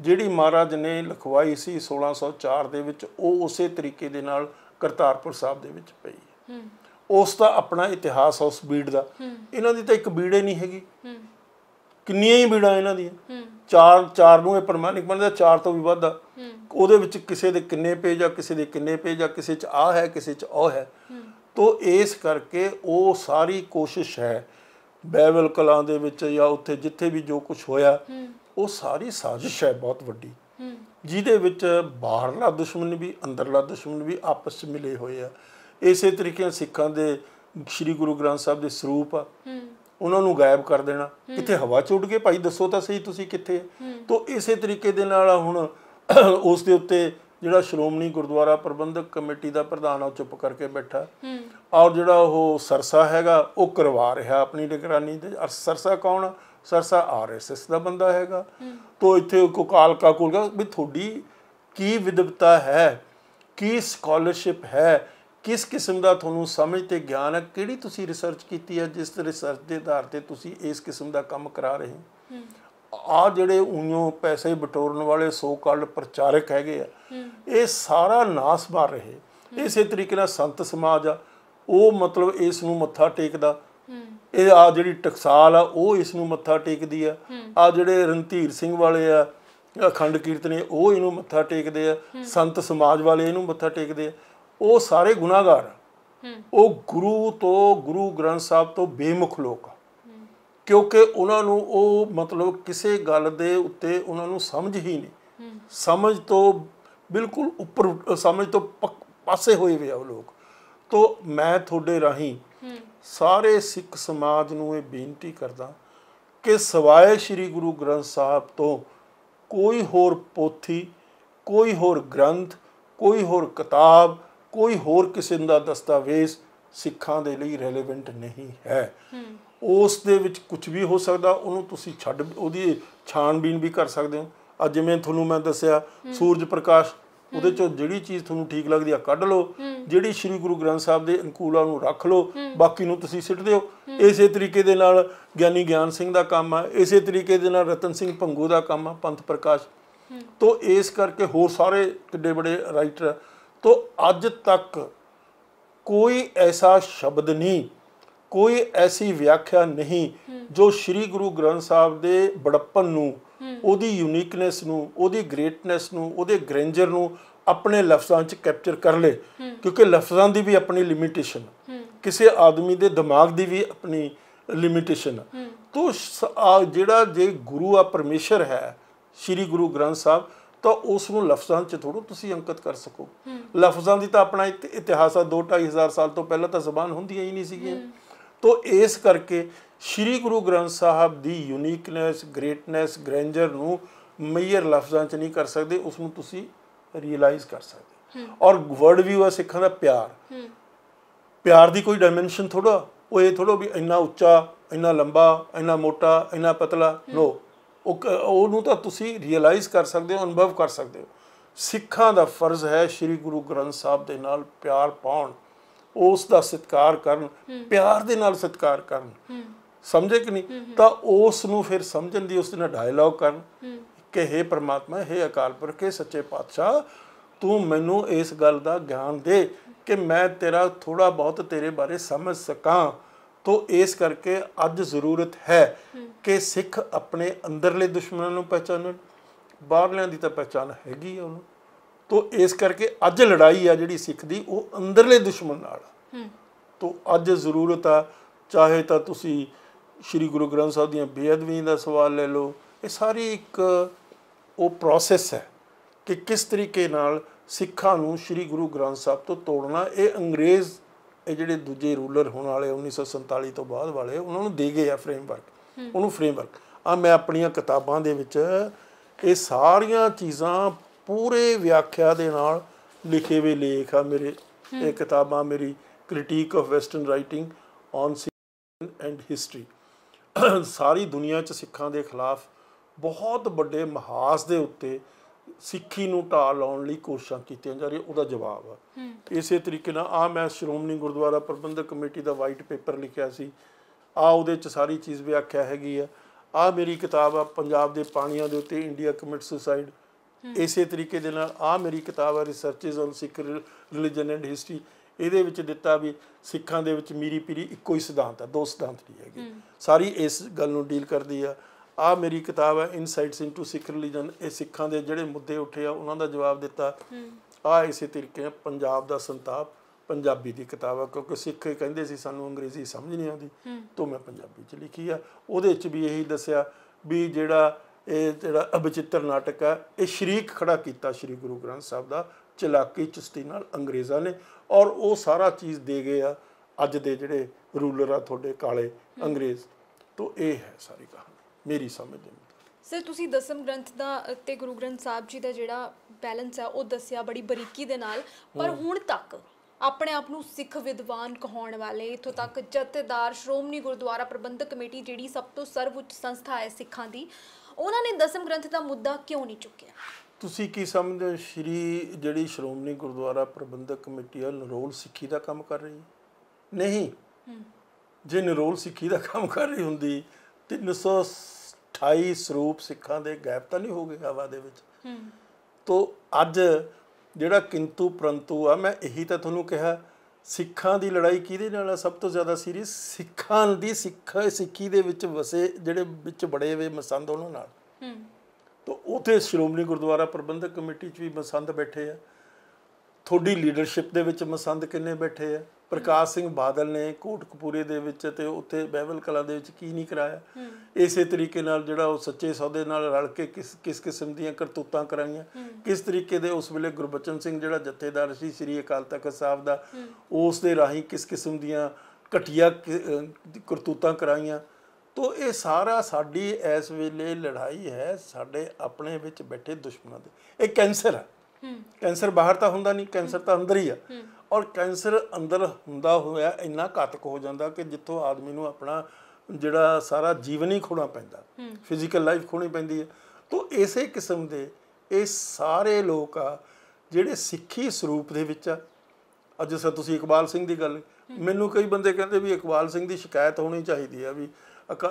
ਜਿਹੜੀ ਮਹਾਰਾਜ ਨੇ ਲਿਖਵਾਈ ਸੀ 1604 ਦੇ ਵਿੱਚ ਉਹ ਉਸੇ ਤਰੀਕੇ ਦੇ ਨਾਲ ਕਰਤਾਰਪੁਰ ਸਾਹਿਬ ਦੇ ਵਿੱਚ ਪਈ ਹੈ ਉਸ ਦਾ ਆਪਣਾ ਇਤਿਹਾਸ ਉਸ ਬੀੜ ਦਾ ਇਹਨਾਂ ਦੀ ਤਾਂ ਇੱਕ ਬੀੜੇ ਨਹੀਂ ਹੈਗੀ ਕਿੰਨੀਆਂ ਹੀ ਬੀੜਾਂ ਇਹਨਾਂ ਦੀਆਂ ਚਾਰ ਚਾਰ ਨੂੰ ਇਹ ਪਰਮਾਨਿਕ ਬਣਦਾ ਚਾਰ ਤੋਂ ਵੀ ਵੱਧ ਆ ਉਹਦੇ ਵਿੱਚ ਕਿਸੇ ਦੇ ਕਿੰਨੇ ਪੇਜ ਆ ਕਿਸੇ ਦੇ ਕਿੰਨੇ ਪੇਜ ਆ ਕਿਸੇ 'ਚ ਆ ਹੈ ਕਿਸੇ 'ਚ ਉਹ ਹੈ ਤੋਂ ਇਸ ਕਰਕੇ ਉਹ ਸਾਰੀ ਕੋਸ਼ਿਸ਼ ਹੈ ਬੈਵਲ ਕਲਾਂ ਦੇ ਵਿੱਚ ਜਾਂ ਉੱਥੇ ਜਿੱਥੇ ਵੀ ਜੋ ਕੁਝ ਹੋਇਆ ਉਹ ਸਾਰੀ ਸਾਜ਼ਿਸ਼ ਹੈ ਬਹੁਤ ਵੱਡੀ ਜਿਹਦੇ ਵਿੱਚ ਬਾਹਰਲਾ ਦੁਸ਼ਮਣ ਵੀ ਅੰਦਰਲਾ ਦੁਸ਼ਮਣ ਵੀ ਆਪਸ ਵਿੱਚ ਮਿਲੇ ਹੋਏ ਆ ਇਸੇ ਤਰੀਕੇ ਸਿੱਖਾਂ ਦੇ ਸ੍ਰੀ ਗੁਰੂ ਗ੍ਰੰਥ ਸਾਹਿਬ ਦੇ ਸਰੂਪ ਆ ਉਹਨਾਂ ਨੂੰ ਗਾਇਬ ਕਰ ਦੇਣਾ ਕਿੱਥੇ ਹਵਾ ਚ ਉੱਡ ਗਏ ਭਾਈ ਦੱਸੋ ਤਾਂ ਸਹੀ ਤੁਸੀਂ ਕਿੱਥੇ ਤੋਂ ਇਸੇ ਤਰੀਕੇ ਦੇ ਨਾਲ ਹੁਣ <clears throat> ਉਸ ਦੇ ਉੱਤੇ ਜਿਹੜਾ ਸ਼੍ਰੋਮਣੀ ਗੁਰਦੁਆਰਾ ਪ੍ਰਬੰਧਕ ਕਮੇਟੀ ਦਾ ਪ੍ਰਧਾਨ ਆ ਉਹ ਚੁੱਪ ਕਰਕੇ ਬੈਠਾ ਔਰ ਜਿਹੜਾ ਉਹ ਸਰਸਾ ਹੈਗਾ ਉਹ ਕਰਵਾ ਰਿਹਾ ਆਪਣੀ ਨਿਗਰਾਨੀ ਤੇ ਸਰਸਾ ਕੌਣ ਸਰਸਾ ਆਰਐਸਐਸ ਦਾ ਬੰਦਾ ਹੈਗਾ ਤੋਂ ਇੱਥੇ ਕੋ ਕਾਲਕਾ ਕੋਲਗਾ ਵੀ ਤੁਹਾਡੀ ਕੀ ਵਿਦਵਤਾ ਹੈ ਕੀ ਸਕਾਲਰਸ਼ਿਪ ਹੈ ਕਿਸ ਕਿਸਮ ਦਾ ਤੁਹਾਨੂੰ ਸਮਝ ਤੇ ਗਿਆਨ ਹੈ ਕਿਹੜੀ ਤੁਸੀਂ ਰਿਸਰਚ ਕੀਤੀ ਹੈ ਜਿਸ ਰਿਸਰਚ ਦੇ ਆਧਾਰ ਤੇ ਤੁਸੀਂ ਇਸ ਕਿਸਮ ਦਾ ਕੰਮ ਕਰਾ ਰਹੇ ਹੋ ਆ ਜਿਹੜੇ ਉਈਓ ਪੈਸੇ ਬਟੋਰਨ ਵਾਲੇ ਸੋ ਕਾਲਡ ਪ੍ਰਚਾਰਕ ਹੈਗੇ ਆ ਇਹ ਸਾਰਾ ਨਾਸ ਮਾਰ ਰਹੇ ਇਸੇ ਤਰੀਕੇ ਨਾਲ ਸੰਤ ਸਮਾਜ ਆ ਉਹ ਮਤਲਬ ਇਸ ਨੂੰ ਮੱਥਾ ਟੇਕਦਾ ਇਹ ਆ ਜਿਹੜੀ ਟਕਸਾਲ ਆ ਉਹ ਇਸ ਨੂੰ ਮੱਥਾ ਟੇਕਦੀ ਆ ਆ ਜਿਹੜੇ ਰਣਧੀਰ ਸਿੰਘ ਵਾਲੇ ਆ ਅਖੰਡ ਕੀਰਤਨੀ ਉਹ ਇਹਨੂੰ ਮੱਥਾ ਟੇਕਦੇ ਆ ਸੰਤ ਸਮਾਜ ਵਾਲੇ ਇਹਨੂੰ ਮੱਥਾ ਟੇਕਦੇ ਆ ਉਹ ਸਾਰੇ ਗੁਨਾਹਗਾਰ ਉਹ ਗੁਰੂ ਤੋਂ ਗੁਰੂ ਗ੍ਰੰਥ ਸਾਹਿਬ ਤੋਂ ਬੇਮੁਖ ਲੋਕ ਕਿਉਂਕਿ ਉਹਨਾਂ ਨੂੰ ਉਹ ਮਤਲਬ ਕਿਸੇ ਗੱਲ ਦੇ ਉੱਤੇ ਉਹਨਾਂ ਨੂੰ ਸਮਝ ਹੀ ਨਹੀਂ ਸਮਝ ਤੋਂ ਬਿਲਕੁਲ ਉੱਪਰ ਸਮਝ ਤੋਂ ਪਾਸੇ ਹੋਏ ਵੇ ਆ ਉਹ ਲੋਕ ਤੋਂ ਮੈਂ ਤੁਹਾਡੇ ਰਾਹੀਂ ਸਾਰੇ ਸਿੱਖ ਸਮਾਜ ਨੂੰ ਇਹ ਬੇਨਤੀ ਕਰਦਾ ਕਿ ਸਵਾਏ ਸ੍ਰੀ ਗੁਰੂ ਗ੍ਰੰਥ ਸਾਹਿਬ ਤੋਂ ਕੋਈ ਹੋਰ ਪੋਥੀ ਕੋਈ ਹੋਰ ਗ੍ਰੰਥ ਕੋਈ ਹੋਰ ਕਿਤਾਬ ਕੋਈ ਹੋਰ ਕਿਸੇ ਦਾ ਦਸਤਾਵੇਜ਼ ਸਿੱਖਾਂ ਦੇ ਲਈ ਰੈਲੇਵੈਂਟ ਨਹੀਂ ਹੈ ਉਸ ਦੇ ਵਿੱਚ ਕੁਝ ਵੀ ਹੋ ਸਕਦਾ ਉਹਨੂੰ ਤੁਸੀਂ ਛੱਡ ਉਹਦੀ ਛਾਣਬੀਨ ਵੀ ਕਰ ਸਕਦੇ ਹੋ ਅ ਜਿਵੇਂ ਤੁਹਾਨੂੰ ਮੈਂ ਦੱਸਿਆ ਸੂਰਜ ਪ੍ਰਕਾਸ਼ ਉਹਦੇ ਚੋਂ ਜਿਹੜੀ ਚੀਜ਼ ਤੁਹਾਨੂੰ ਠੀਕ ਲੱਗਦੀ ਆ ਕੱਢ ਲਓ ਜਿਹੜੀ ਸ੍ਰੀ ਗੁਰੂ ਗ੍ਰੰਥ ਸਾਹਿਬ ਦੇ ਅਨੁਕੂਲਾਂ ਨੂੰ ਰੱਖ ਲਓ ਬਾਕੀ ਨੂੰ ਤੁਸੀਂ ਸਿੱਟ ਦਿਓ ਇਸੇ ਤਰੀਕੇ ਦੇ ਨਾਲ ਗਿਆਨੀ ਗਿਆਨ ਸਿੰਘ ਦਾ ਕੰਮ ਆ ਇਸੇ ਤਰੀਕੇ ਦੇ ਨਾਲ ਰਤਨ ਸਿੰਘ ਭੰਗੂ ਦਾ ਕੰਮ ਆ ਪੰਥ ਪ੍ਰਕਾਸ਼ ਤੋਂ ਇਸ ਕਰਕੇ ਹੋਰ ਸਾਰੇ ਕਿੱਡੇ ਬੜੇ ਰਾਈਟਰ ਤੋਂ ਅੱਜ ਤੱਕ ਕੋਈ ਐਸਾ ਸ਼ਬਦ ਨਹੀਂ ਕੋਈ ਐਸੀ ਵਿਆਖਿਆ ਨਹੀਂ ਜੋ ਸ੍ਰੀ ਗੁਰੂ ਗ੍ਰੰਥ ਸਾਹਿਬ ਦੇ ਬੜਪਨ ਨੂੰ ਉਹਦੀ ਯੂਨੀਕਨੈਸ ਨੂੰ ਉਹਦੀ ਗ੍ਰੇਟਨੈਸ ਨੂੰ ਉਹਦੇ ਗ੍ਰੈਂਜਰ ਨੂੰ ਆਪਣੇ ਲਫ਼ਜ਼ਾਂ 'ਚ ਕੈਪਚਰ ਕਰ ਲੇ ਕਿਉਂਕਿ ਲਫ਼ਜ਼ਾਂ ਦੀ ਵੀ ਆਪਣੀ ਲਿਮਿਟੇਸ਼ਨ ਕਿਸੇ ਆਦਮੀ ਦੇ ਦਿਮਾਗ ਦੀ ਵੀ ਆਪਣੀ ਲਿਮਿਟੇਸ਼ਨ ਤੋਂ ਜਿਹੜਾ ਜੇ ਗੁਰੂ ਆ ਪਰਮੇਸ਼ਰ ਹੈ ਸ੍ਰੀ ਗੁਰੂ ਗ੍ਰੰਥ ਸਾਹਿਬ ਤਾਂ ਉਸ ਨੂੰ ਲਫ਼ਜ਼ਾਂ 'ਚ ਥੋੜੋ ਤੁਸੀਂ ਅੰਕਿਤ ਕਰ ਸਕੋ ਲਫ਼ਜ਼ਾਂ ਦੀ ਤਾਂ ਆਪਣਾ ਇਤਿਹਾਸ ਆ 2 2500 ਸਾਲ ਤੋਂ ਪਹਿਲਾਂ ਤਾਂ ਜ਼ਬਾਨ ਹੁੰਦੀਆਂ ਹੀ ਨਹੀਂ ਸੀਗੀਆਂ ਤੋਂ ਇਸ ਕਰਕੇ ਸ੍ਰੀ ਗੁਰੂ ਗ੍ਰੰਥ ਸਾਹਿਬ ਦੀ ਯੂਨੀਕਨੈਸ ਗ੍ਰੇਟਨੈਸ ਗ੍ਰੈਂਜਰ ਨੂੰ ਮਈਰ ਲਫ਼ਜ਼ਾਂ 'ਚ ਨਹੀਂ ਕਰ ਸਕਦੇ ਉਸ ਨੂੰ ਤੁਸੀਂ ਰੀਅਲਾਈਜ਼ ਕਰ ਸਕਦੇ ਔਰ ਵਰਡ ਵਿਊ ਆ ਸਿੱਖਾਂ ਦਾ ਪਿਆਰ ਪਿਆਰ ਦੀ ਕੋਈ ਡਾਈਮੈਂਸ਼ਨ ਥੋੜਾ ਉਹ ਇਹ ਥੋੜਾ ਵੀ ਇੰਨਾ ਉੱਚਾ ਇੰਨਾ ਲੰਬਾ ਇੰਨਾ ਮੋਟਾ ਇੰਨਾ ਪਤਲਾ ਨੋ ਉਹ ਨੂੰ ਤਾਂ ਤੁਸੀਂ ਰਿਅਲਾਈਜ਼ ਕਰ ਸਕਦੇ ਹੋ ਅਨੁਭਵ ਕਰ ਸਕਦੇ ਹੋ ਸਿੱਖਾਂ ਦਾ ਫਰਜ਼ ਹੈ ਸ੍ਰੀ ਗੁਰੂ ਗ੍ਰੰਥ ਸਾਹਿਬ ਦੇ ਨਾਲ ਪਿਆਰ ਪਾਉਣ ਉਸ ਦਾ ਸਤਿਕਾਰ ਕਰਨ ਪਿਆਰ ਦੇ ਨਾਲ ਸਤਿਕਾਰ ਕਰਨ ਸਮਝੇ ਕਿ ਨਹੀਂ ਤਾਂ ਉਸ ਨੂੰ ਫਿਰ ਸਮਝਣ ਦੀ ਉਸ ਦੇ ਨਾਲ ਡਾਇਲੌਗ ਕਰਨ ਕਿ हे ਪ੍ਰਮਾਤਮਾ हे ਅਕਾਲ ਪੁਰਖ हे ਸੱਚੇ ਪਾਤਸ਼ਾਹ ਤੂੰ ਮੈਨੂੰ ਇਸ ਗੱਲ ਦਾ ਗਿਆਨ ਦੇ ਕਿ ਮੈਂ ਤੇਰਾ ਥੋੜਾ ਬਹੁਤ ਤੇਰੇ ਬਾਰੇ ਸਮਝ ਸਕਾਂ ਤੋਂ ਇਸ ਕਰਕੇ ਅੱਜ ਜ਼ਰੂਰਤ ਹੈ ਕਿ ਸਿੱਖ ਆਪਣੇ ਅੰਦਰਲੇ ਦੁਸ਼ਮਣਾਂ ਨੂੰ ਪਹਿਚਾਨਣ ਬਾਹਰਲਿਆਂ ਦੀ ਤਾਂ ਪਹਿਚਾਨ ਹੈਗੀ ਆ ਉਹਨੂੰ ਤੋਂ ਇਸ ਕਰਕੇ ਅੱਜ ਲੜਾਈ ਆ ਜਿਹੜੀ ਸਿੱਖ ਦੀ ਉਹ ਅੰਦਰਲੇ ਦੁਸ਼ਮਣ ਨਾਲ ਹੂੰ ਤੋਂ ਅੱਜ ਜ਼ਰੂਰਤ ਆ ਚਾਹੇ ਤਾਂ ਤੁਸੀਂ ਸ੍ਰੀ ਗੁਰੂ ਗ੍ਰੰਥ ਸਾਹਿਬ ਦੀਆਂ ਬੇਅਦਬੀਆਂ ਦਾ ਸਵਾਲ ਲੈ ਲਓ ਇਹ ਸਾਰੀ ਇੱਕ ਉਹ ਪ੍ਰੋਸੈਸ ਹੈ ਕਿ ਕਿਸ ਤਰੀਕੇ ਨਾਲ ਸਿੱਖਾਂ ਨੂੰ ਸ੍ਰੀ ਗੁਰੂ ਗ੍ਰੰਥ ਸਾਹਿਬ ਤੋਂ ਤੋੜਨਾ ਇਹ ਅੰਗਰੇਜ਼ ਇਹ ਜਿਹੜੇ ਦੂਜੇ ਰੂਲਰ ਹੋਣ ਵਾਲੇ 1947 ਤੋਂ ਬਾਅਦ ਵਾਲੇ ਉਹਨਾਂ ਨੂੰ ਦੇ ਗਏ ਆ ਫਰੇਮਵਰਕ ਉਹਨੂੰ ਫਰੇਮਵਰਕ ਆ ਮੈਂ ਆਪਣੀਆਂ ਕਿਤਾਬਾਂ ਦੇ ਵਿੱਚ ਇਹ ਸਾਰੀਆਂ ਚੀਜ਼ਾਂ ਪੂਰੇ ਵਿਆਖਿਆ ਦੇ ਨਾਲ ਲਿਖੇ ਹੋਏ ਲੇਖ ਆ ਮੇਰੇ ਇਹ ਕਿਤਾਬਾਂ ਮੇਰੀ critic of western writing on Sikh and history ਸਾਰੀ ਦੁਨੀਆ 'ਚ ਸਿੱਖਾਂ ਦੇ ਖਿਲਾਫ ਬਹੁਤ ਵੱਡੇ ਮਹਾਸ ਦੇ ਉੱਤੇ ਸਿੱਖੀ ਨੂੰ ਢਾਲ ਲਾਉਣ ਲਈ ਕੋਸ਼ਿਸ਼ਾਂ ਕੀਤੀਆਂ ਜਾ ਰਹੀਆਂ ਉਹਦਾ ਜਵਾਬ ਹੈ ਇਸੇ ਤਰੀਕੇ ਨਾਲ ਆ ਮੈਂ ਸ਼੍ਰੋਮਣੀ ਗੁਰਦੁਆਰਾ ਪ੍ਰਬੰਧਕ ਕਮੇਟੀ ਦਾ ਵਾਈਟ ਪੇਪਰ ਲਿਖਿਆ ਸੀ ਆ ਉਹਦੇ ਚ ਸਾਰੀ ਚੀਜ਼ ਵਿਆਖਿਆ ਹੈਗੀ ਆ ਆ ਮੇਰੀ ਕਿਤਾਬ ਆ ਪੰਜਾਬ ਦੇ ਪਾਣੀਆਂ ਦੇ ਉੱਤੇ ਇੰਡੀਆ ਕਮਿਟ ਸੁਸਾਈਡ ਇਸੇ ਤਰੀਕੇ ਦੇ ਨਾਲ ਆ ਮੇਰੀ ਕਿਤਾਬ ਆ researches on Sikh religion and history ਇਹਦੇ ਵਿੱਚ ਦਿੱਤਾ ਵੀ ਸਿੱਖਾਂ ਦੇ ਵਿੱਚ ਮੀਰੀ ਪੀਰੀ ਇੱਕੋ ਹੀ ਸਿਧਾਂਤ ਆ ਦੋ ਸਿਧਾਂਤ ਨਹੀਂ ਹੈਗੇ ਸਾਰੀ ਇਸ ਗੱਲ ਨੂੰ ਡੀਲ ਕਰਦੀ ਆ ਆ ਮੇਰੀ ਕਿਤਾਬ ਹੈ ਇਨਸਾਈਟਸ ਇਨਟੂ ਸਿੱਖ ਰਿਲੀਜਨ ਇਹ ਸਿੱਖਾਂ ਦੇ ਜਿਹੜੇ ਮੁੱਦੇ ਉੱਠੇ ਆ ਉਹਨਾਂ ਦਾ ਜਵਾਬ ਦਿੱਤਾ ਆ ਇਸੇ ਤਰੀਕੇ ਪੰਜਾਬ ਦਾ ਸੰਤਾਪ ਪੰਜਾਬੀ ਦੀ ਕਿਤਾਬ ਆ ਕਿਉਂਕਿ ਸਿੱਖ ਕਹਿੰਦੇ ਸੀ ਸਾਨੂੰ ਅੰਗਰੇਜ਼ੀ ਸਮਝ ਨਹੀਂ ਆਉਂਦੀ ਤੋਂ ਮੈਂ ਪੰਜਾਬੀ ਚ ਲਿਖੀ ਆ ਉਹਦੇ ਚ ਵੀ ਇਹੀ ਦੱਸਿਆ ਵੀ ਜਿਹੜਾ ਇਹ ਜਿਹੜਾ ਅਬਚਿੱਤਰ ਨਾਟਕ ਆ ਇਹ ਸ਼ਰੀਕ ਖੜਾ ਕੀਤਾ ਸ਼੍ਰੀ ਗੁਰੂ ਗ੍ਰੰਥ ਸਾਹਿਬ ਦਾ ਚਲਾਕੀ ਚੁਸਤੀ ਨਾਲ ਅੰਗਰੇਜ਼ਾਂ ਨੇ ਔਰ ਉਹ ਸਾਰਾ ਚੀਜ਼ ਦੇ ਗਏ ਆ ਅੱਜ ਦੇ ਜਿਹੜੇ ਰੂਲਰ ਆ ਤੁਹਾਡੇ ਕਾਲੇ ਅੰਗਰੇਜ਼ ਤੋਂ ਇਹ ਹੈ ਸਾਰੀ ਕਹਾਣੀ ਮੇਰੀ ਸਮਝ ਦੇ ਮੁਤਾਬਿਕ ਸਰ ਤੁਸੀਂ ਦਸਮ ਗ੍ਰੰਥ ਦਾ ਤੇ ਗੁਰੂ ਗ੍ਰੰਥ ਸਾਹਿਬ ਜੀ ਦਾ ਜਿਹੜਾ ਬੈਲੈਂਸ ਹੈ ਉਹ ਦੱਸਿਆ ਬੜੀ ਬਰੀਕੀ ਦੇ ਨਾਲ ਪਰ ਹੁਣ ਤੱਕ ਆਪਣੇ ਆਪ ਨੂੰ ਸਿੱਖ ਵਿਦਵਾਨ ਕਹਾਉਣ ਵਾਲੇ ਇਥੋਂ ਤੱਕ ਜਥੇਦਾਰ ਸ਼੍ਰੋਮਣੀ ਗੁਰਦੁਆਰਾ ਪ੍ਰਬੰਧਕ ਕਮੇਟੀ ਜਿਹੜੀ ਸਭ ਤੋਂ ਸਰਵਉੱਚ ਸੰਸਥਾ ਹੈ ਸਿੱਖਾਂ ਦੀ ਉਹਨਾਂ ਨੇ ਦਸਮ ਗ੍ਰੰਥ ਦਾ ਮੁੱਦਾ ਕਿਉਂ ਨਹੀਂ ਚੁੱਕਿਆ ਤੁਸੀਂ ਕੀ ਸਮਝਦੇ ਸ਼੍ਰੀ ਜਿਹੜੀ ਸ਼੍ਰੋਮਣੀ ਗੁਰਦੁਆਰਾ ਪ੍ਰਬੰਧਕ ਕਮੇਟੀ ਆ ਨਰੋਲ ਸਿੱਖੀ ਦਾ ਕੰਮ ਕਰ ਰਹੀ ਨਹੀਂ ਜੇ ਨਰੋਲ ਸਿੱਖੀ ਦਾ ਕੰਮ ਕਰ ਰਹੀ ਹੁੰਦੀ 328 ਸਰੂਪ ਸਿੱਖਾਂ ਦੇ ਗਾਇਬ ਤਾਂ ਨਹੀਂ ਹੋ ਗਏ ਗਾਵਾ ਦੇ ਵਿੱਚ ਹੂੰ ਤੋਂ ਅੱਜ ਜਿਹੜਾ ਕਿੰਤੂ ਪ੍ਰੰਤੂ ਆ ਮੈਂ ਇਹੀ ਤਾਂ ਤੁਹਾਨੂੰ ਕਿਹਾ ਸਿੱਖਾਂ ਦੀ ਲੜਾਈ ਕਿਹਦੇ ਨਾਲ ਆ ਸਭ ਤੋਂ ਜ਼ਿਆਦਾ ਸੀਰੀਅਸ ਸਿੱਖਾਂ ਦੀ ਸਿੱਖ ਸਿੱਖੀ ਦੇ ਵਿੱਚ ਵਸੇ ਜਿਹੜੇ ਵਿੱਚ ਬੜੇ ਵੇ ਮਸੰਦ ਉਹਨਾਂ ਨਾਲ ਹੂੰ ਤਾਂ ਉਥੇ ਸ਼੍ਰੋਮਣੀ ਗੁਰਦੁਆਰਾ ਪ੍ਰਬੰਧਕ ਕਮੇਟੀ 'ਚ ਵੀ ਮਸੰਦ ਬੈਠੇ ਆ ਤੁਹਾਡੀ ਲੀਡਰਸ਼ਿਪ ਦੇ ਵਿੱਚ ਮਸੰਦ ਕਿੰਨੇ ਬੈਠੇ ਆ ਪ੍ਰਕਾਸ਼ ਸਿੰਘ ਬਾਦਲ ਨੇ ਕੋਟਕਪੂਰੇ ਦੇ ਵਿੱਚ ਤੇ ਉੱਥੇ ਬਹਿਬਲ ਕਲਾਂ ਦੇ ਵਿੱਚ ਕੀ ਨਹੀਂ ਕਰਾਇਆ ਇਸੇ ਤਰੀਕੇ ਨਾਲ ਜਿਹੜਾ ਉਹ ਸੱਚੇ ਸੌਦੇ ਨਾਲ ਰਲ ਕੇ ਕਿਸ ਕਿਸ ਕਿਸਮ ਦੀਆਂ ਕਰਤੂਤਾਂ ਕਰਾਈਆਂ ਕਿਸ ਤਰੀਕੇ ਦੇ ਉਸ ਵੇਲੇ ਗੁਰਬਚਨ ਸਿੰਘ ਜਿਹੜਾ ਜਥੇਦਾਰ ਸੀ ਸ੍ਰੀ ਅਕਾਲ ਤਖਤ ਸਾਹਿਬ ਦਾ ਉਸ ਦੇ ਰਾਹੀਂ ਕਿਸ ਕਿਸਮ ਦੀਆਂ ਘਟੀਆਂ ਕਰਤੂਤਾਂ ਕਰਾਈਆਂ ਤੋ ਇਹ ਸਾਰਾ ਸਾਡੀ ਇਸ ਵੇਲੇ ਲੜਾਈ ਹੈ ਸਾਡੇ ਆਪਣੇ ਵਿੱਚ ਬੈਠੇ ਦੁਸ਼ਮਣਾਂ ਦੇ ਇਹ ਕੈਂਸਰ ਹੈ ਕੈਂਸਰ ਬਾਹਰ ਤਾਂ ਹੁੰਦਾ ਨਹੀਂ ਕੈਂਸਰ ਤਾਂ ਅੰਦਰ ਹੀ ਆ ਔਰ ਕੈਂਸਰ ਅੰਦਰ ਹੁੰਦਾ ਹੋਇਆ ਇੰਨਾ ਘਾਤਕ ਹੋ ਜਾਂਦਾ ਕਿ ਜਿੱਥੋਂ ਆਦਮੀ ਨੂੰ ਆਪਣਾ ਜਿਹੜਾ ਸਾਰਾ ਜੀਵਨ ਹੀ ਖੋਣਾ ਪੈਂਦਾ ਫਿਜ਼ੀਕਲ ਲਾਈਫ ਖੋਣੀ ਪੈਂਦੀ ਹੈ ਤੋਂ ਇਸੇ ਕਿਸਮ ਦੇ ਇਹ ਸਾਰੇ ਲੋਕ ਆ ਜਿਹੜੇ ਸਿੱਖੀ ਸਰੂਪ ਦੇ ਵਿੱਚ ਆ ਅੱਜ ਸਰ ਤੁਸੀਂ ਇਕਬਾਲ ਸਿੰਘ ਦੀ ਗੱਲ ਮੈਨੂੰ ਕਈ ਬੰਦੇ ਕਹਿੰਦੇ ਵੀ ਇਕਬਾਲ ਸਿੰਘ ਦੀ ਸ਼ਿਕਾਇਤ ਹੋਣੀ ਚਾਹੀਦੀ ਆ ਵੀ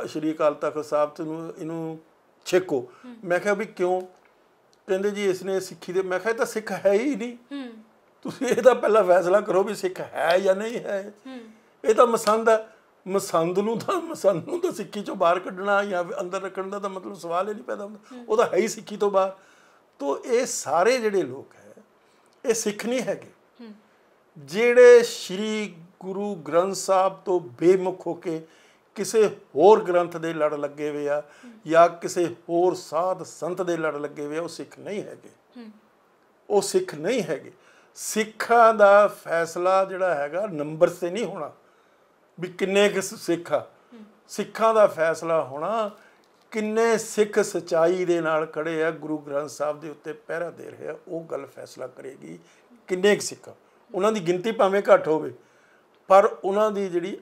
ਸ਼੍ਰੀ ਅਕਾਲ ਤਖਤ ਸਾਹਿਬ ਨੂੰ ਇਹਨੂੰ ਛੇਕੋ ਮੈਂ ਕਿਹਾ ਵੀ ਕਿਉਂ ਕਹਿੰਦੇ ਜੀ ਇਸਨੇ ਸਿੱਖੀ ਦੇ ਮੈਂ ਕਿਹਾ ਇਹ ਤਾਂ ਸਿੱਖ ਹੈ ਹੀ ਨਹੀਂ ਤੁਸੀਂ ਇਹਦਾ ਪਹਿਲਾਂ ਫੈਸਲਾ ਕਰੋ ਵੀ ਸਿੱਖ ਹੈ ਜਾਂ ਨਹੀਂ ਹੈ ਇਹ ਤਾਂ ਮਸੰਦ ਹੈ ਮਸੰਦ ਨੂੰ ਤਾਂ ਮਸੰਦ ਨੂੰ ਤਾਂ ਸਿੱਖੀ ਚੋਂ ਬਾਹਰ ਕੱਢਣਾ ਜਾਂ ਅੰਦਰ ਰੱਖਣ ਦਾ ਤਾਂ ਮਤਲਬ ਸਵਾਲ ਹੀ ਨਹੀਂ ਪੈਦਾ ਹੁੰਦਾ ਉਹ ਤਾਂ ਹੈ ਹੀ ਸਿੱਖੀ ਤੋਂ ਬਾਹਰ ਤੋਂ ਇਹ ਸਾਰੇ ਜਿਹੜੇ ਲੋਕ ਹੈ ਇਹ ਸਿੱਖ ਨਹੀਂ ਹੈਗੇ ਜਿਹੜੇ ਸ਼੍ਰੀ ਗੁਰੂ ਗ੍ਰੰਥ ਸਾਹਿਬ ਤੋਂ ਬੇਮੁਖ ਹੋ ਕੇ ਕਿਸੇ ਹੋਰ ਗ੍ਰੰਥ ਦੇ ਲੜ ਲੱਗੇ ਹੋਏ ਆ ਜਾਂ ਕਿਸੇ ਹੋਰ ਸਾਧ ਸੰਤ ਦੇ ਲੜ ਲੱਗੇ ਹੋਏ ਆ ਉਹ ਸਿੱਖ ਨਹੀਂ ਹੈਗੇ ਉਹ ਸਿੱਖ ਨਹੀਂ ਹੈਗੇ ਸਿੱਖਾਂ ਦਾ ਫੈਸਲਾ ਜਿਹੜਾ ਹੈਗਾ ਨੰਬਰ ਤੇ ਨਹੀਂ ਹੋਣਾ ਵੀ ਕਿੰਨੇ ਕਿਸ ਸਿੱਖ ਆ ਸਿੱਖਾਂ ਦਾ ਫੈਸਲਾ ਹੋਣਾ ਕਿੰਨੇ ਸਿੱਖ ਸਚਾਈ ਦੇ ਨਾਲ ਖੜੇ ਆ ਗੁਰੂ ਗ੍ਰੰਥ ਸਾਹਿਬ ਦੇ ਉੱਤੇ ਪਹਿਰਾ ਦੇ ਰਹੇ ਆ ਉਹ ਗੱਲ ਫੈਸਲਾ ਕਰੇਗੀ ਕਿੰਨੇ ਕਿ ਸਿੱਖ ਉਹਨਾਂ ਦੀ ਗਿਣਤੀ ਭਾਵੇਂ ਘੱਟ ਹੋਵੇ ਪਰ ਉਹਨਾਂ ਦੀ ਜਿਹੜੀ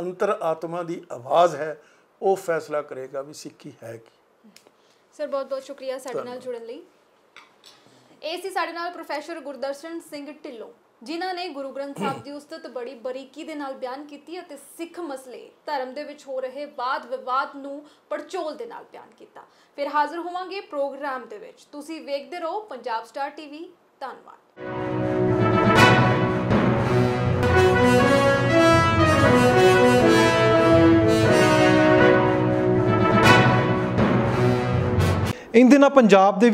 ਅੰਤਰ ਆਤਮਾ ਦੀ ਆਵਾਜ਼ ਹੈ ਉਹ ਫੈਸਲਾ ਕਰੇਗਾ ਵੀ ਸਿੱਖੀ ਹੈ ਕੀ ਸਰ ਬਹੁਤ ਬਹੁਤ ਸ਼ੁਕਰੀਆ ਸਾਡੇ ਨਾਲ ਜੁੜਨ ਲਈ ਇਹ ਸੀ ਸਾਡੇ ਨਾਲ ਪ੍ਰੋਫੈਸਰ ਗੁਰਦਰਸ਼ਨ ਸਿੰਘ ਢਿੱਲੋਂ ਜਿਨ੍ਹਾਂ ਨੇ ਗੁਰੂ ਗ੍ਰੰਥ ਸਾਹਿਬ ਦੀ ਉਸਤਤ ਬੜੀ ਬਰੀਕੀ ਦੇ ਨਾਲ ਬਿਆਨ ਕੀਤੀ ਅਤੇ ਸਿੱਖ ਮਸਲੇ ਧਰਮ ਦੇ ਵਿੱਚ ਹੋ ਰਹੇ ਬਾਦ ਵਿਵਾਦ ਨੂੰ ਪਰਚੋਲ ਦੇ ਨਾਲ ਬਿਆਨ ਕੀਤਾ ਫਿਰ ਹਾਜ਼ਰ ਹੋਵਾਂਗੇ ਪ੍ਰੋਗਰਾਮ ਦੇ ਵਿੱਚ ਤੁਸੀਂ ਵੇਖਦੇ ਰਹੋ ਪੰਜਾਬ ਸਟਾਰ ਟੀਵੀ ਧੰਨਵਾਦ ਇੰਦੇ ਪੰਜਾਬ ਦੇ